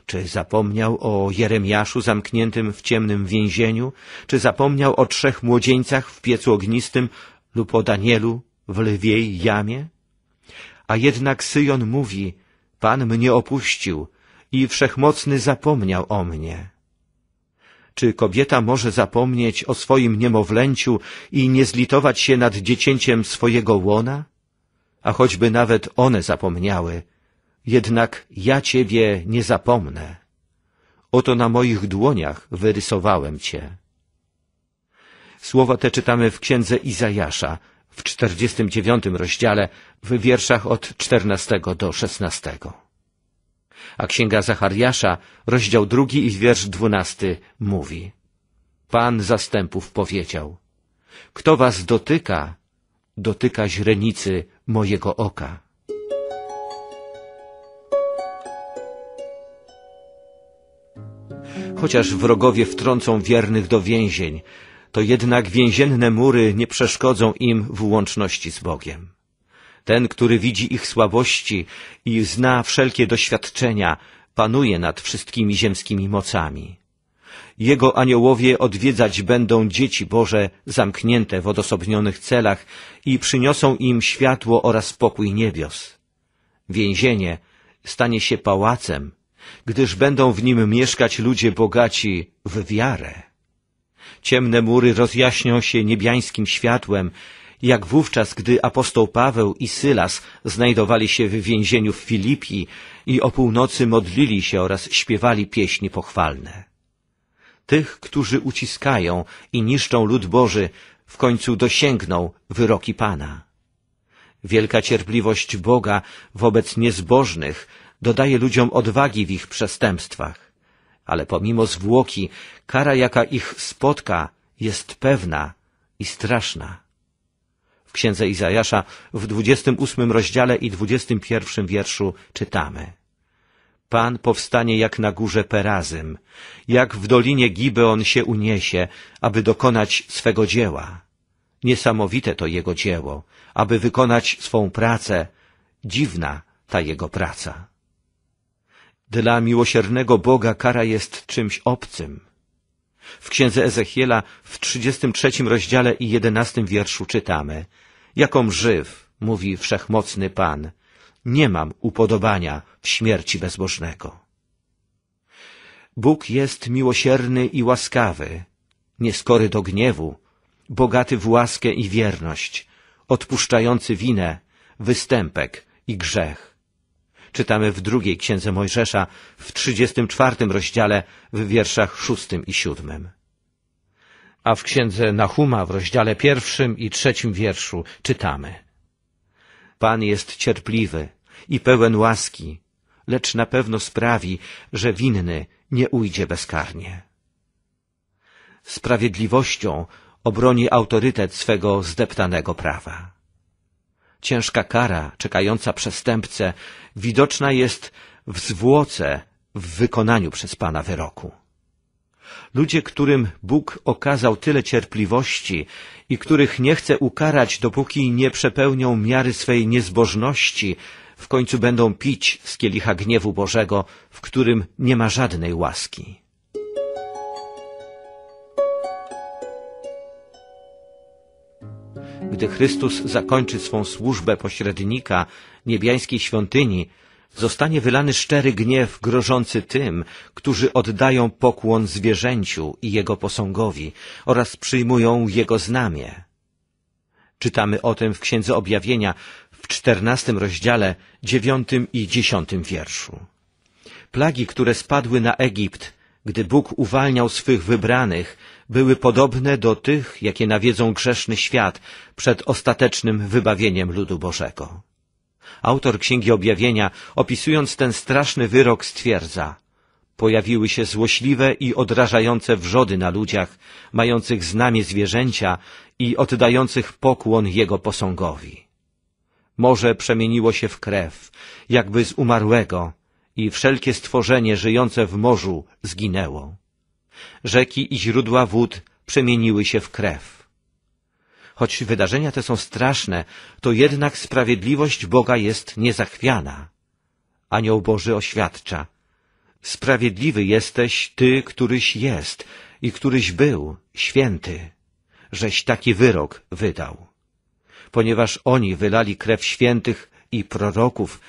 Czy zapomniał o Jeremiaszu zamkniętym w ciemnym więzieniu? Czy zapomniał o trzech młodzieńcach w piecu ognistym lub o Danielu w lwiej jamie? A jednak Syjon mówi, Pan mnie opuścił i wszechmocny zapomniał o mnie. Czy kobieta może zapomnieć o swoim niemowlęciu i nie zlitować się nad dziecięciem swojego łona? A choćby nawet one zapomniały, jednak ja ciebie nie zapomnę. Oto na moich dłoniach wyrysowałem cię. Słowa te czytamy w księdze Izajasza, w 49 rozdziale w wierszach od 14 do 16. A księga Zachariasza, rozdział drugi i wiersz dwunasty mówi Pan zastępów powiedział Kto was dotyka, dotyka źrenicy mojego oka. Chociaż wrogowie wtrącą wiernych do więzień, to jednak więzienne mury nie przeszkodzą im w łączności z Bogiem. Ten, który widzi ich słabości i zna wszelkie doświadczenia, panuje nad wszystkimi ziemskimi mocami. Jego aniołowie odwiedzać będą dzieci Boże zamknięte w odosobnionych celach i przyniosą im światło oraz pokój niebios. Więzienie stanie się pałacem, gdyż będą w nim mieszkać ludzie bogaci w wiarę. Ciemne mury rozjaśnią się niebiańskim światłem, jak wówczas, gdy apostoł Paweł i Sylas znajdowali się w więzieniu w Filipii i o północy modlili się oraz śpiewali pieśni pochwalne. Tych, którzy uciskają i niszczą lud Boży, w końcu dosięgną wyroki Pana. Wielka cierpliwość Boga wobec niezbożnych dodaje ludziom odwagi w ich przestępstwach ale pomimo zwłoki kara, jaka ich spotka, jest pewna i straszna. W księdze Izajasza w ósmym rozdziale i pierwszym wierszu czytamy. Pan powstanie jak na górze Perazym, jak w dolinie Gibeon się uniesie, aby dokonać swego dzieła. Niesamowite to jego dzieło, aby wykonać swą pracę, dziwna ta jego praca. Dla miłosiernego Boga kara jest czymś obcym. W księdze Ezechiela w 33 rozdziale i 11 wierszu czytamy Jakom żyw, mówi wszechmocny Pan, nie mam upodobania w śmierci bezbożnego. Bóg jest miłosierny i łaskawy, nieskory do gniewu, bogaty w łaskę i wierność, odpuszczający winę, występek i grzech Czytamy w drugiej księdze Mojżesza, w trzydziestym czwartym rozdziale, w wierszach szóstym i siódmym. A w księdze Nahuma, w rozdziale pierwszym i trzecim wierszu, czytamy. Pan jest cierpliwy i pełen łaski, lecz na pewno sprawi, że winny nie ujdzie bezkarnie. Sprawiedliwością obroni autorytet swego zdeptanego prawa ciężka kara czekająca przestępcę widoczna jest w zwłoce w wykonaniu przez Pana wyroku. Ludzie, którym Bóg okazał tyle cierpliwości i których nie chce ukarać, dopóki nie przepełnią miary swej niezbożności, w końcu będą pić z kielicha gniewu Bożego, w którym nie ma żadnej łaski. Gdy Chrystus zakończy swą służbę pośrednika niebiańskiej świątyni, zostanie wylany szczery gniew grożący tym, którzy oddają pokłon zwierzęciu i jego posągowi oraz przyjmują jego znamię. Czytamy o tym w Księdze Objawienia w czternastym rozdziale, dziewiątym i dziesiątym wierszu. Plagi, które spadły na Egipt, gdy Bóg uwalniał swych wybranych, były podobne do tych, jakie nawiedzą grzeszny świat przed ostatecznym wybawieniem ludu Bożego. Autor Księgi Objawienia, opisując ten straszny wyrok, stwierdza Pojawiły się złośliwe i odrażające wrzody na ludziach, mających znamie zwierzęcia i oddających pokłon jego posągowi. Morze przemieniło się w krew, jakby z umarłego, i wszelkie stworzenie żyjące w morzu zginęło rzeki i źródła wód przemieniły się w krew. Choć wydarzenia te są straszne, to jednak sprawiedliwość Boga jest niezachwiana. Anioł Boży oświadcza. Sprawiedliwy jesteś Ty, któryś jest i któryś był, święty, żeś taki wyrok wydał. Ponieważ oni wylali krew świętych i proroków,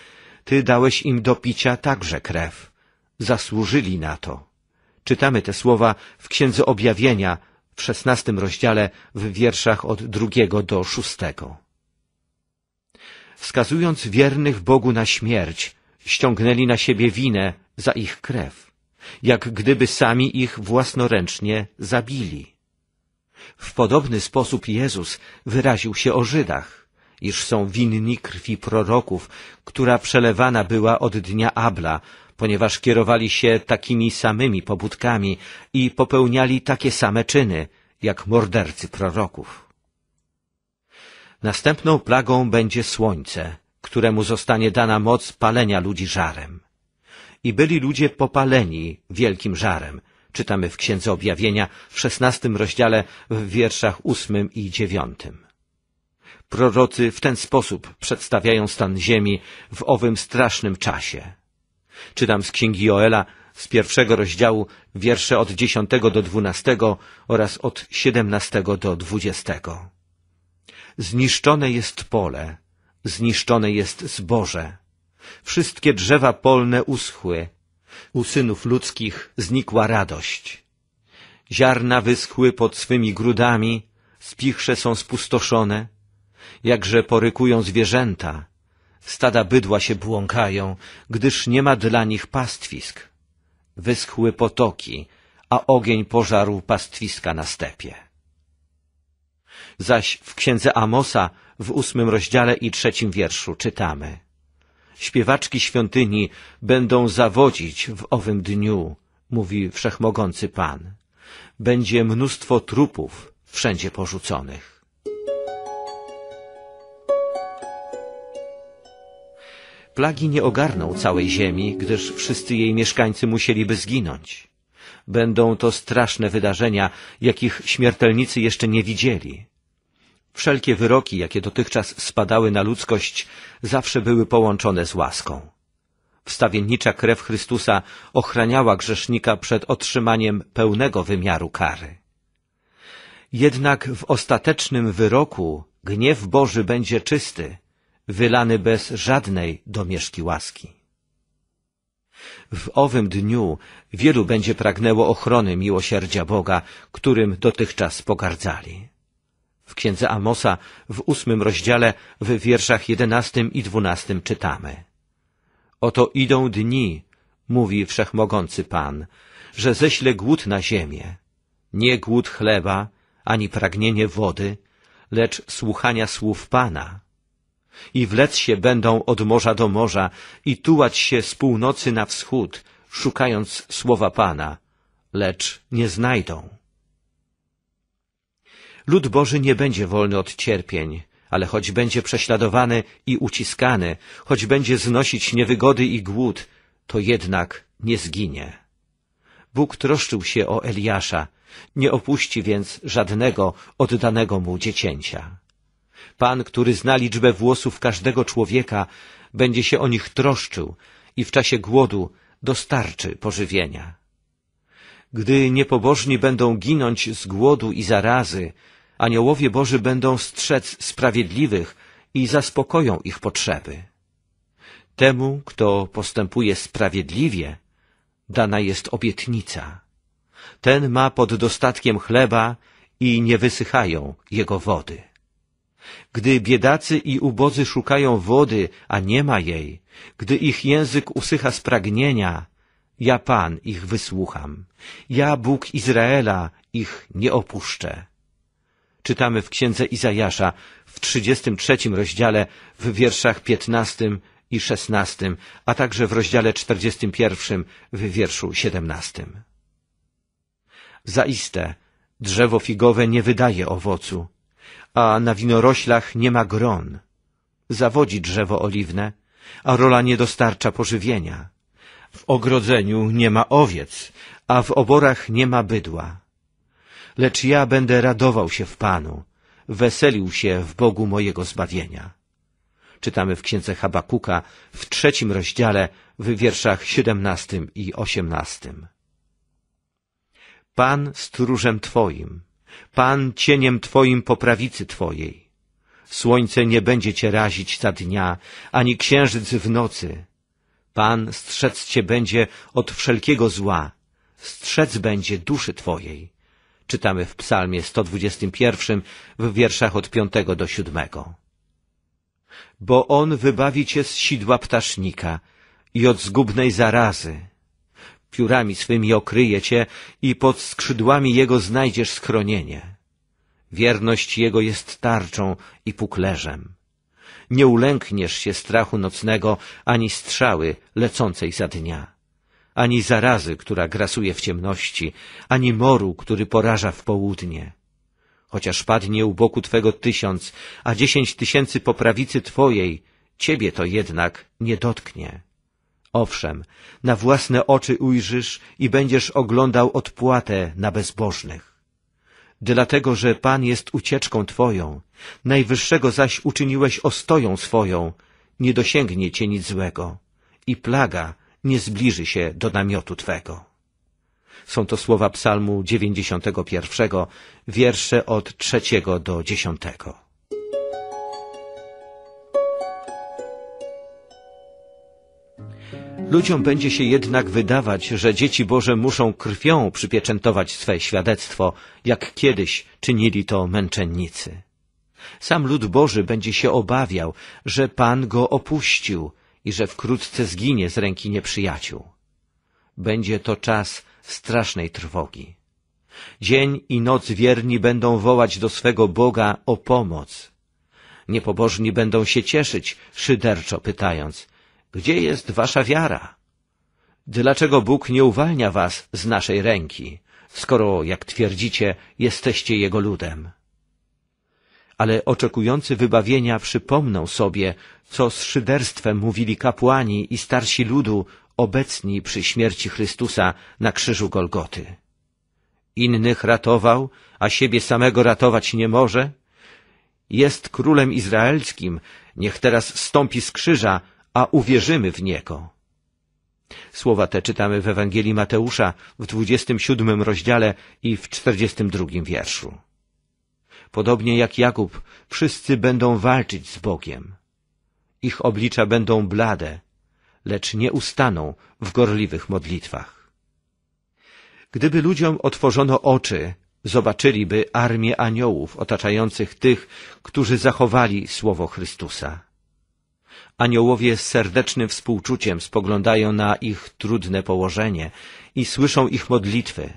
Ty dałeś im do picia także krew. Zasłużyli na to. Czytamy te słowa w Księdze Objawienia w szesnastym rozdziale w wierszach od drugiego do szóstego. Wskazując wiernych Bogu na śmierć, ściągnęli na siebie winę za ich krew, jak gdyby sami ich własnoręcznie zabili. W podobny sposób Jezus wyraził się o Żydach, iż są winni krwi proroków, która przelewana była od dnia Abla, ponieważ kierowali się takimi samymi pobudkami i popełniali takie same czyny, jak mordercy proroków. Następną plagą będzie słońce, któremu zostanie dana moc palenia ludzi żarem. I byli ludzie popaleni wielkim żarem, czytamy w Księdze Objawienia w szesnastym rozdziale w wierszach ósmym i dziewiątym. Prorocy w ten sposób przedstawiają stan ziemi w owym strasznym czasie. Czytam z księgi Joela z pierwszego rozdziału wiersze od dziesiątego do dwunastego oraz od siedemnastego do dwudziestego. Zniszczone jest pole, zniszczone jest zboże. Wszystkie drzewa polne uschły. U synów ludzkich znikła radość. Ziarna wyschły pod swymi grudami, spichrze są spustoszone. Jakże porykują zwierzęta, Stada bydła się błąkają, gdyż nie ma dla nich pastwisk. Wyschły potoki, a ogień pożarł pastwiska na stepie. Zaś w księdze Amosa w ósmym rozdziale i trzecim wierszu czytamy. Śpiewaczki świątyni będą zawodzić w owym dniu, mówi wszechmogący Pan. Będzie mnóstwo trupów wszędzie porzuconych. Plagi nie ogarną całej ziemi, gdyż wszyscy jej mieszkańcy musieliby zginąć. Będą to straszne wydarzenia, jakich śmiertelnicy jeszcze nie widzieli. Wszelkie wyroki, jakie dotychczas spadały na ludzkość, zawsze były połączone z łaską. Wstawiennicza krew Chrystusa ochraniała grzesznika przed otrzymaniem pełnego wymiaru kary. Jednak w ostatecznym wyroku gniew Boży będzie czysty, wylany bez żadnej domieszki łaski. W owym dniu wielu będzie pragnęło ochrony miłosierdzia Boga, którym dotychczas pogardzali. W księdze Amosa w ósmym rozdziale w wierszach jedenastym i dwunastym czytamy. Oto idą dni, mówi wszechmogący Pan, że ześlę głód na ziemię, nie głód chleba, ani pragnienie wody, lecz słuchania słów Pana i wlec się będą od morza do morza i tułać się z północy na wschód, szukając słowa Pana, lecz nie znajdą. Lud Boży nie będzie wolny od cierpień, ale choć będzie prześladowany i uciskany, choć będzie znosić niewygody i głód, to jednak nie zginie. Bóg troszczył się o Eliasza, nie opuści więc żadnego oddanego mu dziecięcia. Pan, który zna liczbę włosów każdego człowieka, będzie się o nich troszczył i w czasie głodu dostarczy pożywienia. Gdy niepobożni będą ginąć z głodu i zarazy, aniołowie Boży będą strzec sprawiedliwych i zaspokoją ich potrzeby. Temu, kto postępuje sprawiedliwie, dana jest obietnica. Ten ma pod dostatkiem chleba i nie wysychają jego wody. Gdy biedacy i ubodzy szukają wody, a nie ma jej, gdy ich język usycha z pragnienia, ja Pan ich wysłucham. Ja, Bóg Izraela, ich nie opuszczę. Czytamy w księdze Izajasza w 33 rozdziale w wierszach 15 i 16, a także w rozdziale 41 w wierszu 17. Zaiste, drzewo figowe nie wydaje owocu, a na winoroślach nie ma gron. Zawodzi drzewo oliwne, a rola nie dostarcza pożywienia. W ogrodzeniu nie ma owiec, a w oborach nie ma bydła. Lecz ja będę radował się w Panu, weselił się w Bogu mojego zbawienia. Czytamy w księdze Habakuka w trzecim rozdziale w wierszach siedemnastym i osiemnastym. Pan stróżem Twoim, Pan cieniem Twoim po prawicy Twojej. Słońce nie będzie Cię razić za dnia, ani księżyc w nocy. Pan strzec Cię będzie od wszelkiego zła, strzec będzie duszy Twojej. Czytamy w psalmie 121, w wierszach od 5 do 7. Bo On wybawi Cię z sidła ptasznika i od zgubnej zarazy piórami swymi okryje cię i pod skrzydłami jego znajdziesz schronienie. Wierność jego jest tarczą i puklerzem. Nie ulękniesz się strachu nocnego, ani strzały lecącej za dnia, ani zarazy, która grasuje w ciemności, ani moru, który poraża w południe. Chociaż padnie u boku twego tysiąc, a dziesięć tysięcy po prawicy twojej, ciebie to jednak nie dotknie. Owszem, na własne oczy ujrzysz i będziesz oglądał odpłatę na bezbożnych. Dlatego, że Pan jest ucieczką Twoją, najwyższego zaś uczyniłeś ostoją swoją, nie dosięgnie Cię nic złego i plaga nie zbliży się do namiotu Twego. Są to słowa psalmu 91, wiersze od trzeciego do dziesiątego. Ludziom będzie się jednak wydawać, że dzieci Boże muszą krwią przypieczętować swe świadectwo, jak kiedyś czynili to męczennicy. Sam lud Boży będzie się obawiał, że Pan go opuścił i że wkrótce zginie z ręki nieprzyjaciół. Będzie to czas strasznej trwogi. Dzień i noc wierni będą wołać do swego Boga o pomoc. Niepobożni będą się cieszyć, szyderczo pytając – gdzie jest wasza wiara? Dlaczego Bóg nie uwalnia was z naszej ręki, skoro, jak twierdzicie, jesteście Jego ludem? Ale oczekujący wybawienia przypomną sobie, co z szyderstwem mówili kapłani i starsi ludu obecni przy śmierci Chrystusa na krzyżu Golgoty. Innych ratował, a siebie samego ratować nie może? Jest królem izraelskim, niech teraz stąpi z krzyża, a uwierzymy w Niego. Słowa te czytamy w Ewangelii Mateusza w 27 rozdziale i w 42 wierszu. Podobnie jak Jakub, wszyscy będą walczyć z Bogiem. Ich oblicza będą blade, lecz nie ustaną w gorliwych modlitwach. Gdyby ludziom otworzono oczy, zobaczyliby armię aniołów otaczających tych, którzy zachowali słowo Chrystusa. Aniołowie z serdecznym współczuciem spoglądają na ich trudne położenie i słyszą ich modlitwy.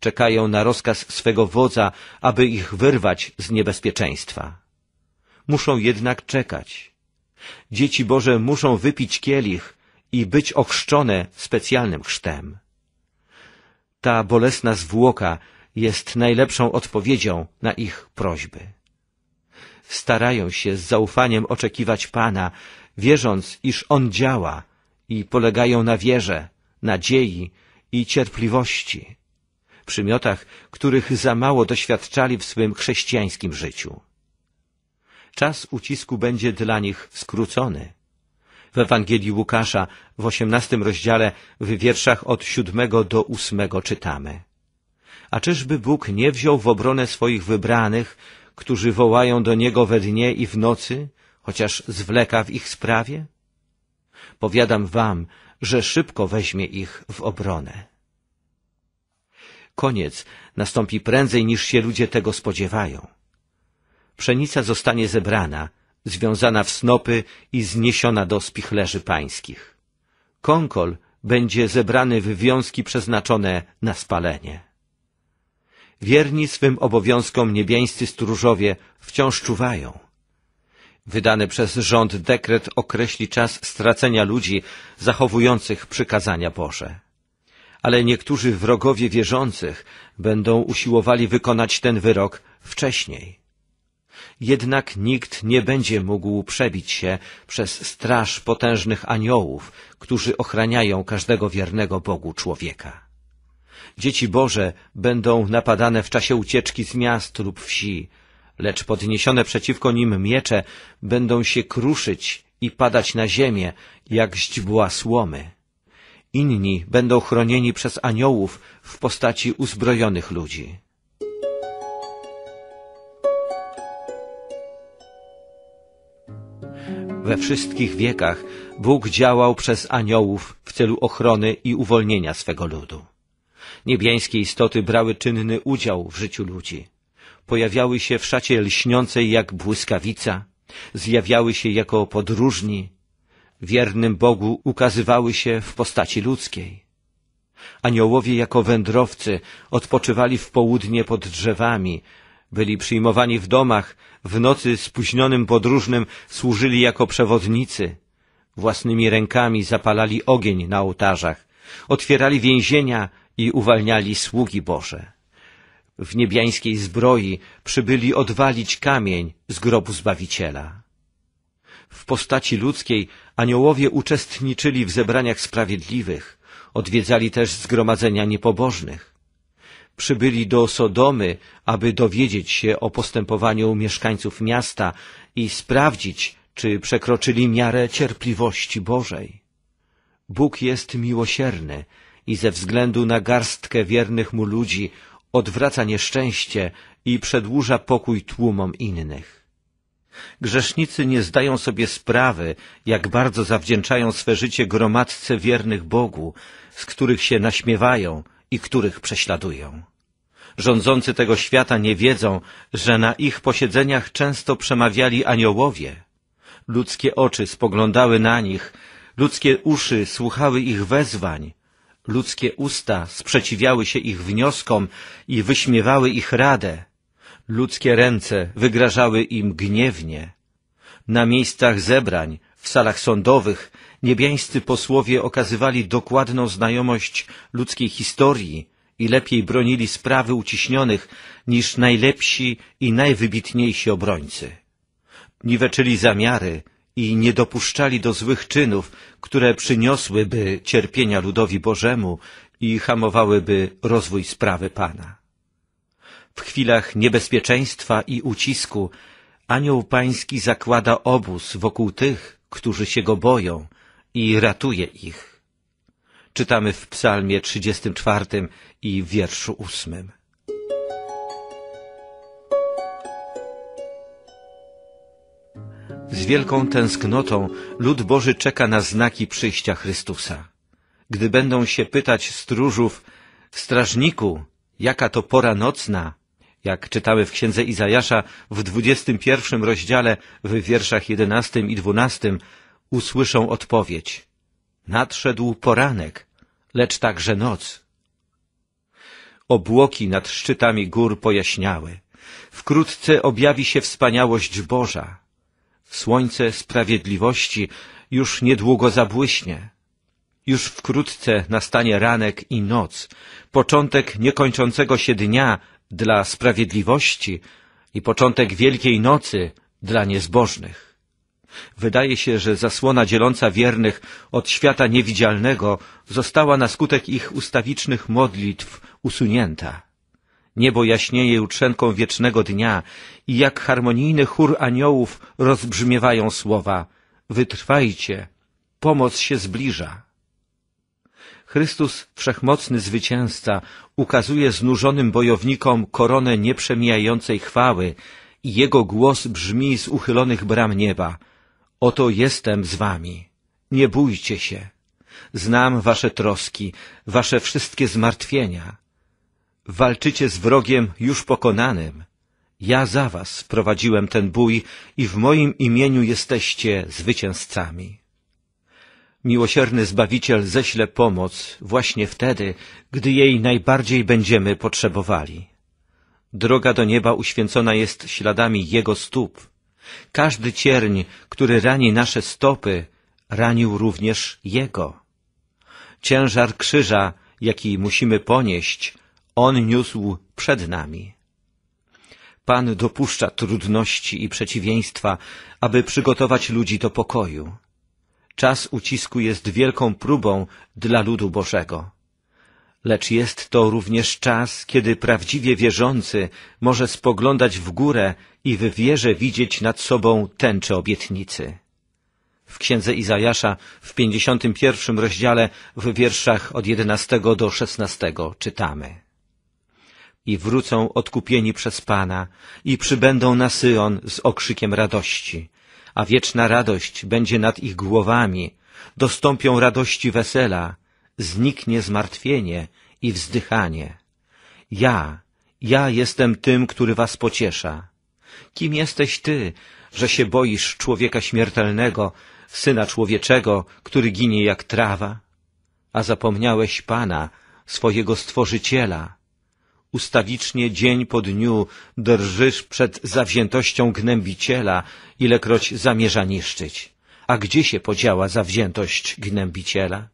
Czekają na rozkaz swego wodza, aby ich wyrwać z niebezpieczeństwa. Muszą jednak czekać. Dzieci Boże muszą wypić kielich i być ochrzczone specjalnym chrztem. Ta bolesna zwłoka jest najlepszą odpowiedzią na ich prośby starają się z zaufaniem oczekiwać Pana, wierząc, iż On działa i polegają na wierze, nadziei i cierpliwości, przymiotach, których za mało doświadczali w swym chrześcijańskim życiu. Czas ucisku będzie dla nich skrócony. W Ewangelii Łukasza w osiemnastym rozdziale w wierszach od siódmego do ósmego czytamy. A czyżby Bóg nie wziął w obronę swoich wybranych, którzy wołają do Niego we dnie i w nocy, chociaż zwleka w ich sprawie? Powiadam wam, że szybko weźmie ich w obronę. Koniec nastąpi prędzej niż się ludzie tego spodziewają. Pszenica zostanie zebrana, związana w snopy i zniesiona do spichlerzy pańskich. Konkol będzie zebrany w wiązki przeznaczone na spalenie. Wierni swym obowiązkom niebiańscy stróżowie wciąż czuwają. Wydany przez rząd dekret określi czas stracenia ludzi zachowujących przykazania Boże. Ale niektórzy wrogowie wierzących będą usiłowali wykonać ten wyrok wcześniej. Jednak nikt nie będzie mógł przebić się przez straż potężnych aniołów, którzy ochraniają każdego wiernego Bogu człowieka. Dzieci Boże będą napadane w czasie ucieczki z miast lub wsi, lecz podniesione przeciwko nim miecze będą się kruszyć i padać na ziemię, jak źdźbła słomy. Inni będą chronieni przez aniołów w postaci uzbrojonych ludzi. We wszystkich wiekach Bóg działał przez aniołów w celu ochrony i uwolnienia swego ludu. Niebiańskie istoty brały czynny udział w życiu ludzi. Pojawiały się w szacie lśniącej jak błyskawica, zjawiały się jako podróżni, wiernym Bogu ukazywały się w postaci ludzkiej. Aniołowie jako wędrowcy odpoczywali w południe pod drzewami, byli przyjmowani w domach, w nocy spóźnionym podróżnym służyli jako przewodnicy, własnymi rękami zapalali ogień na ołtarzach, otwierali więzienia i uwalniali sługi Boże. W niebiańskiej zbroi przybyli odwalić kamień z grobu Zbawiciela. W postaci ludzkiej aniołowie uczestniczyli w zebraniach sprawiedliwych, odwiedzali też zgromadzenia niepobożnych. Przybyli do Sodomy, aby dowiedzieć się o postępowaniu mieszkańców miasta i sprawdzić, czy przekroczyli miarę cierpliwości Bożej. Bóg jest miłosierny i ze względu na garstkę wiernych mu ludzi odwraca nieszczęście i przedłuża pokój tłumom innych. Grzesznicy nie zdają sobie sprawy, jak bardzo zawdzięczają swe życie gromadce wiernych Bogu, z których się naśmiewają i których prześladują. Rządzący tego świata nie wiedzą, że na ich posiedzeniach często przemawiali aniołowie. Ludzkie oczy spoglądały na nich, ludzkie uszy słuchały ich wezwań, Ludzkie usta sprzeciwiały się ich wnioskom i wyśmiewały ich radę. Ludzkie ręce wygrażały im gniewnie. Na miejscach zebrań, w salach sądowych, niebiańscy posłowie okazywali dokładną znajomość ludzkiej historii i lepiej bronili sprawy uciśnionych niż najlepsi i najwybitniejsi obrońcy. Niweczyli zamiary, i nie dopuszczali do złych czynów, które przyniosłyby cierpienia ludowi Bożemu i hamowałyby rozwój sprawy Pana. W chwilach niebezpieczeństwa i ucisku anioł pański zakłada obóz wokół tych, którzy się go boją i ratuje ich. Czytamy w psalmie 34 i wierszu 8. Z wielką tęsknotą lud Boży czeka na znaki przyjścia Chrystusa. Gdy będą się pytać stróżów, strażniku, jaka to pora nocna, jak czytamy w księdze Izajasza w pierwszym rozdziale w wierszach 11 i dwunastym, usłyszą odpowiedź. Nadszedł poranek, lecz także noc. Obłoki nad szczytami gór pojaśniały. Wkrótce objawi się wspaniałość Boża. Słońce sprawiedliwości już niedługo zabłyśnie. Już wkrótce nastanie ranek i noc, początek niekończącego się dnia dla sprawiedliwości i początek wielkiej nocy dla niezbożnych. Wydaje się, że zasłona dzieląca wiernych od świata niewidzialnego została na skutek ich ustawicznych modlitw usunięta. Niebo jaśnieje jutrzenką wiecznego dnia i jak harmonijny chór aniołów rozbrzmiewają słowa Wytrwajcie, pomoc się zbliża. Chrystus Wszechmocny Zwycięzca ukazuje znużonym bojownikom koronę nieprzemijającej chwały i Jego głos brzmi z uchylonych bram nieba. Oto jestem z wami. Nie bójcie się. Znam wasze troski, wasze wszystkie zmartwienia. Walczycie z wrogiem już pokonanym. Ja za was prowadziłem ten bój i w moim imieniu jesteście zwycięzcami. Miłosierny Zbawiciel ześle pomoc właśnie wtedy, gdy jej najbardziej będziemy potrzebowali. Droga do nieba uświęcona jest śladami Jego stóp. Każdy cierń, który rani nasze stopy, ranił również Jego. Ciężar krzyża, jaki musimy ponieść, on niósł przed nami. Pan dopuszcza trudności i przeciwieństwa, aby przygotować ludzi do pokoju. Czas ucisku jest wielką próbą dla ludu Bożego. Lecz jest to również czas, kiedy prawdziwie wierzący może spoglądać w górę i w wierze widzieć nad sobą tęczę obietnicy. W księdze Izajasza w 51 rozdziale w wierszach od 11 do 16 czytamy i wrócą odkupieni przez Pana i przybędą na Syjon z okrzykiem radości, a wieczna radość będzie nad ich głowami, dostąpią radości wesela, zniknie zmartwienie i wzdychanie. Ja, ja jestem tym, który was pociesza. Kim jesteś ty, że się boisz człowieka śmiertelnego, syna człowieczego, który ginie jak trawa? A zapomniałeś Pana, swojego Stworzyciela, ustawicznie dzień po dniu drżysz przed zawziętością gnębiciela, ilekroć zamierza niszczyć. A gdzie się podziała zawziętość gnębiciela?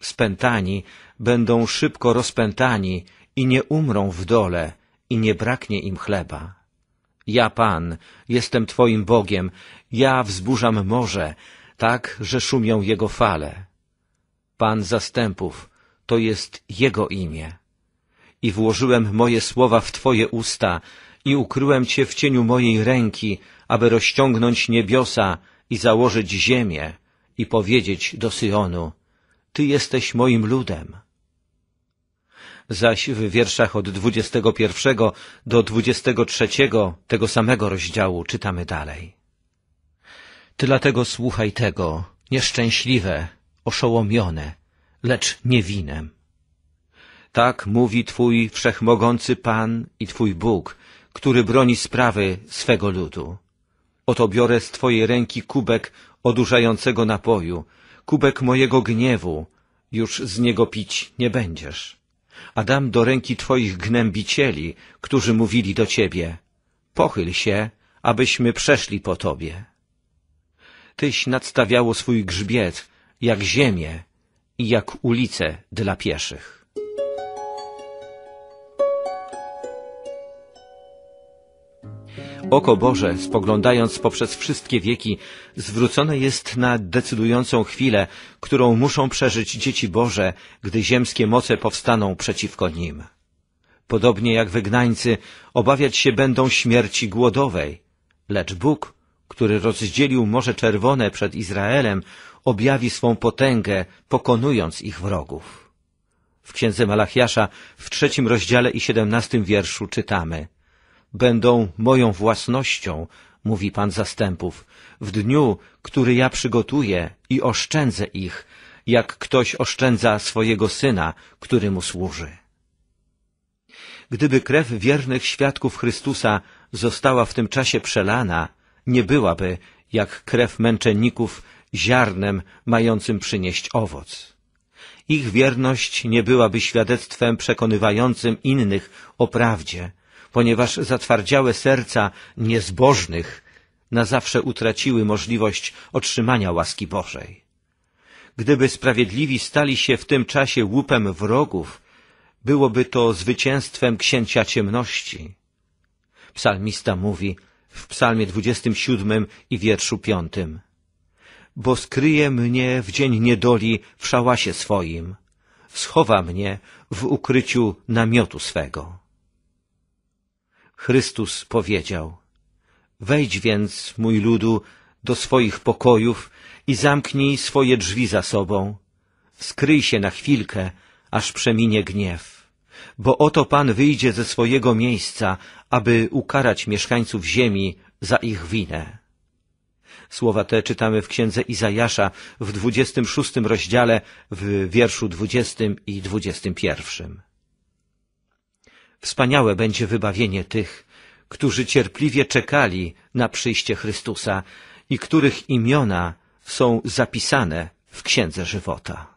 Spętani będą szybko rozpętani i nie umrą w dole i nie braknie im chleba. Ja, Pan, jestem Twoim Bogiem, ja wzburzam morze, tak, że szumią jego fale. Pan zastępów, to jest Jego imię i włożyłem moje słowa w Twoje usta i ukryłem Cię w cieniu mojej ręki, aby rozciągnąć niebiosa i założyć ziemię i powiedzieć do Syonu, Ty jesteś moim ludem. Zaś w wierszach od 21 do 23 tego samego rozdziału czytamy dalej. Ty dlatego słuchaj tego, nieszczęśliwe, oszołomione, lecz niewinem tak mówi Twój wszechmogący Pan i Twój Bóg, który broni sprawy swego ludu. Oto biorę z Twojej ręki kubek odurzającego napoju, kubek mojego gniewu, już z niego pić nie będziesz. A dam do ręki Twoich gnębicieli, którzy mówili do Ciebie, pochyl się, abyśmy przeszli po Tobie. Tyś nadstawiało swój grzbiet, jak ziemię i jak ulice dla pieszych. Oko Boże, spoglądając poprzez wszystkie wieki, zwrócone jest na decydującą chwilę, którą muszą przeżyć dzieci Boże, gdy ziemskie moce powstaną przeciwko nim. Podobnie jak wygnańcy, obawiać się będą śmierci głodowej. Lecz Bóg, który rozdzielił Morze Czerwone przed Izraelem, objawi swą potęgę, pokonując ich wrogów. W księdze Malachiasza w trzecim rozdziale i siedemnastym wierszu czytamy – będą moją własnością, mówi Pan zastępów, w dniu, który ja przygotuję i oszczędzę ich, jak ktoś oszczędza swojego syna, który mu służy. Gdyby krew wiernych świadków Chrystusa została w tym czasie przelana, nie byłaby, jak krew męczenników, ziarnem mającym przynieść owoc. Ich wierność nie byłaby świadectwem przekonywającym innych o prawdzie, ponieważ zatwardziałe serca niezbożnych na zawsze utraciły możliwość otrzymania łaski Bożej. Gdyby sprawiedliwi stali się w tym czasie łupem wrogów, byłoby to zwycięstwem księcia ciemności. Psalmista mówi w psalmie 27 i wierszu 5 bo skryje mnie w dzień niedoli w szałasie swoim, schowa mnie w ukryciu namiotu swego. Chrystus powiedział, wejdź więc, mój ludu, do swoich pokojów i zamknij swoje drzwi za sobą. Skryj się na chwilkę, aż przeminie gniew. Bo oto Pan wyjdzie ze swojego miejsca, aby ukarać mieszkańców ziemi za ich winę. Słowa te czytamy w księdze Izajasza w 26 rozdziale w wierszu 20 i 21. Wspaniałe będzie wybawienie tych, którzy cierpliwie czekali na przyjście Chrystusa i których imiona są zapisane w Księdze Żywota.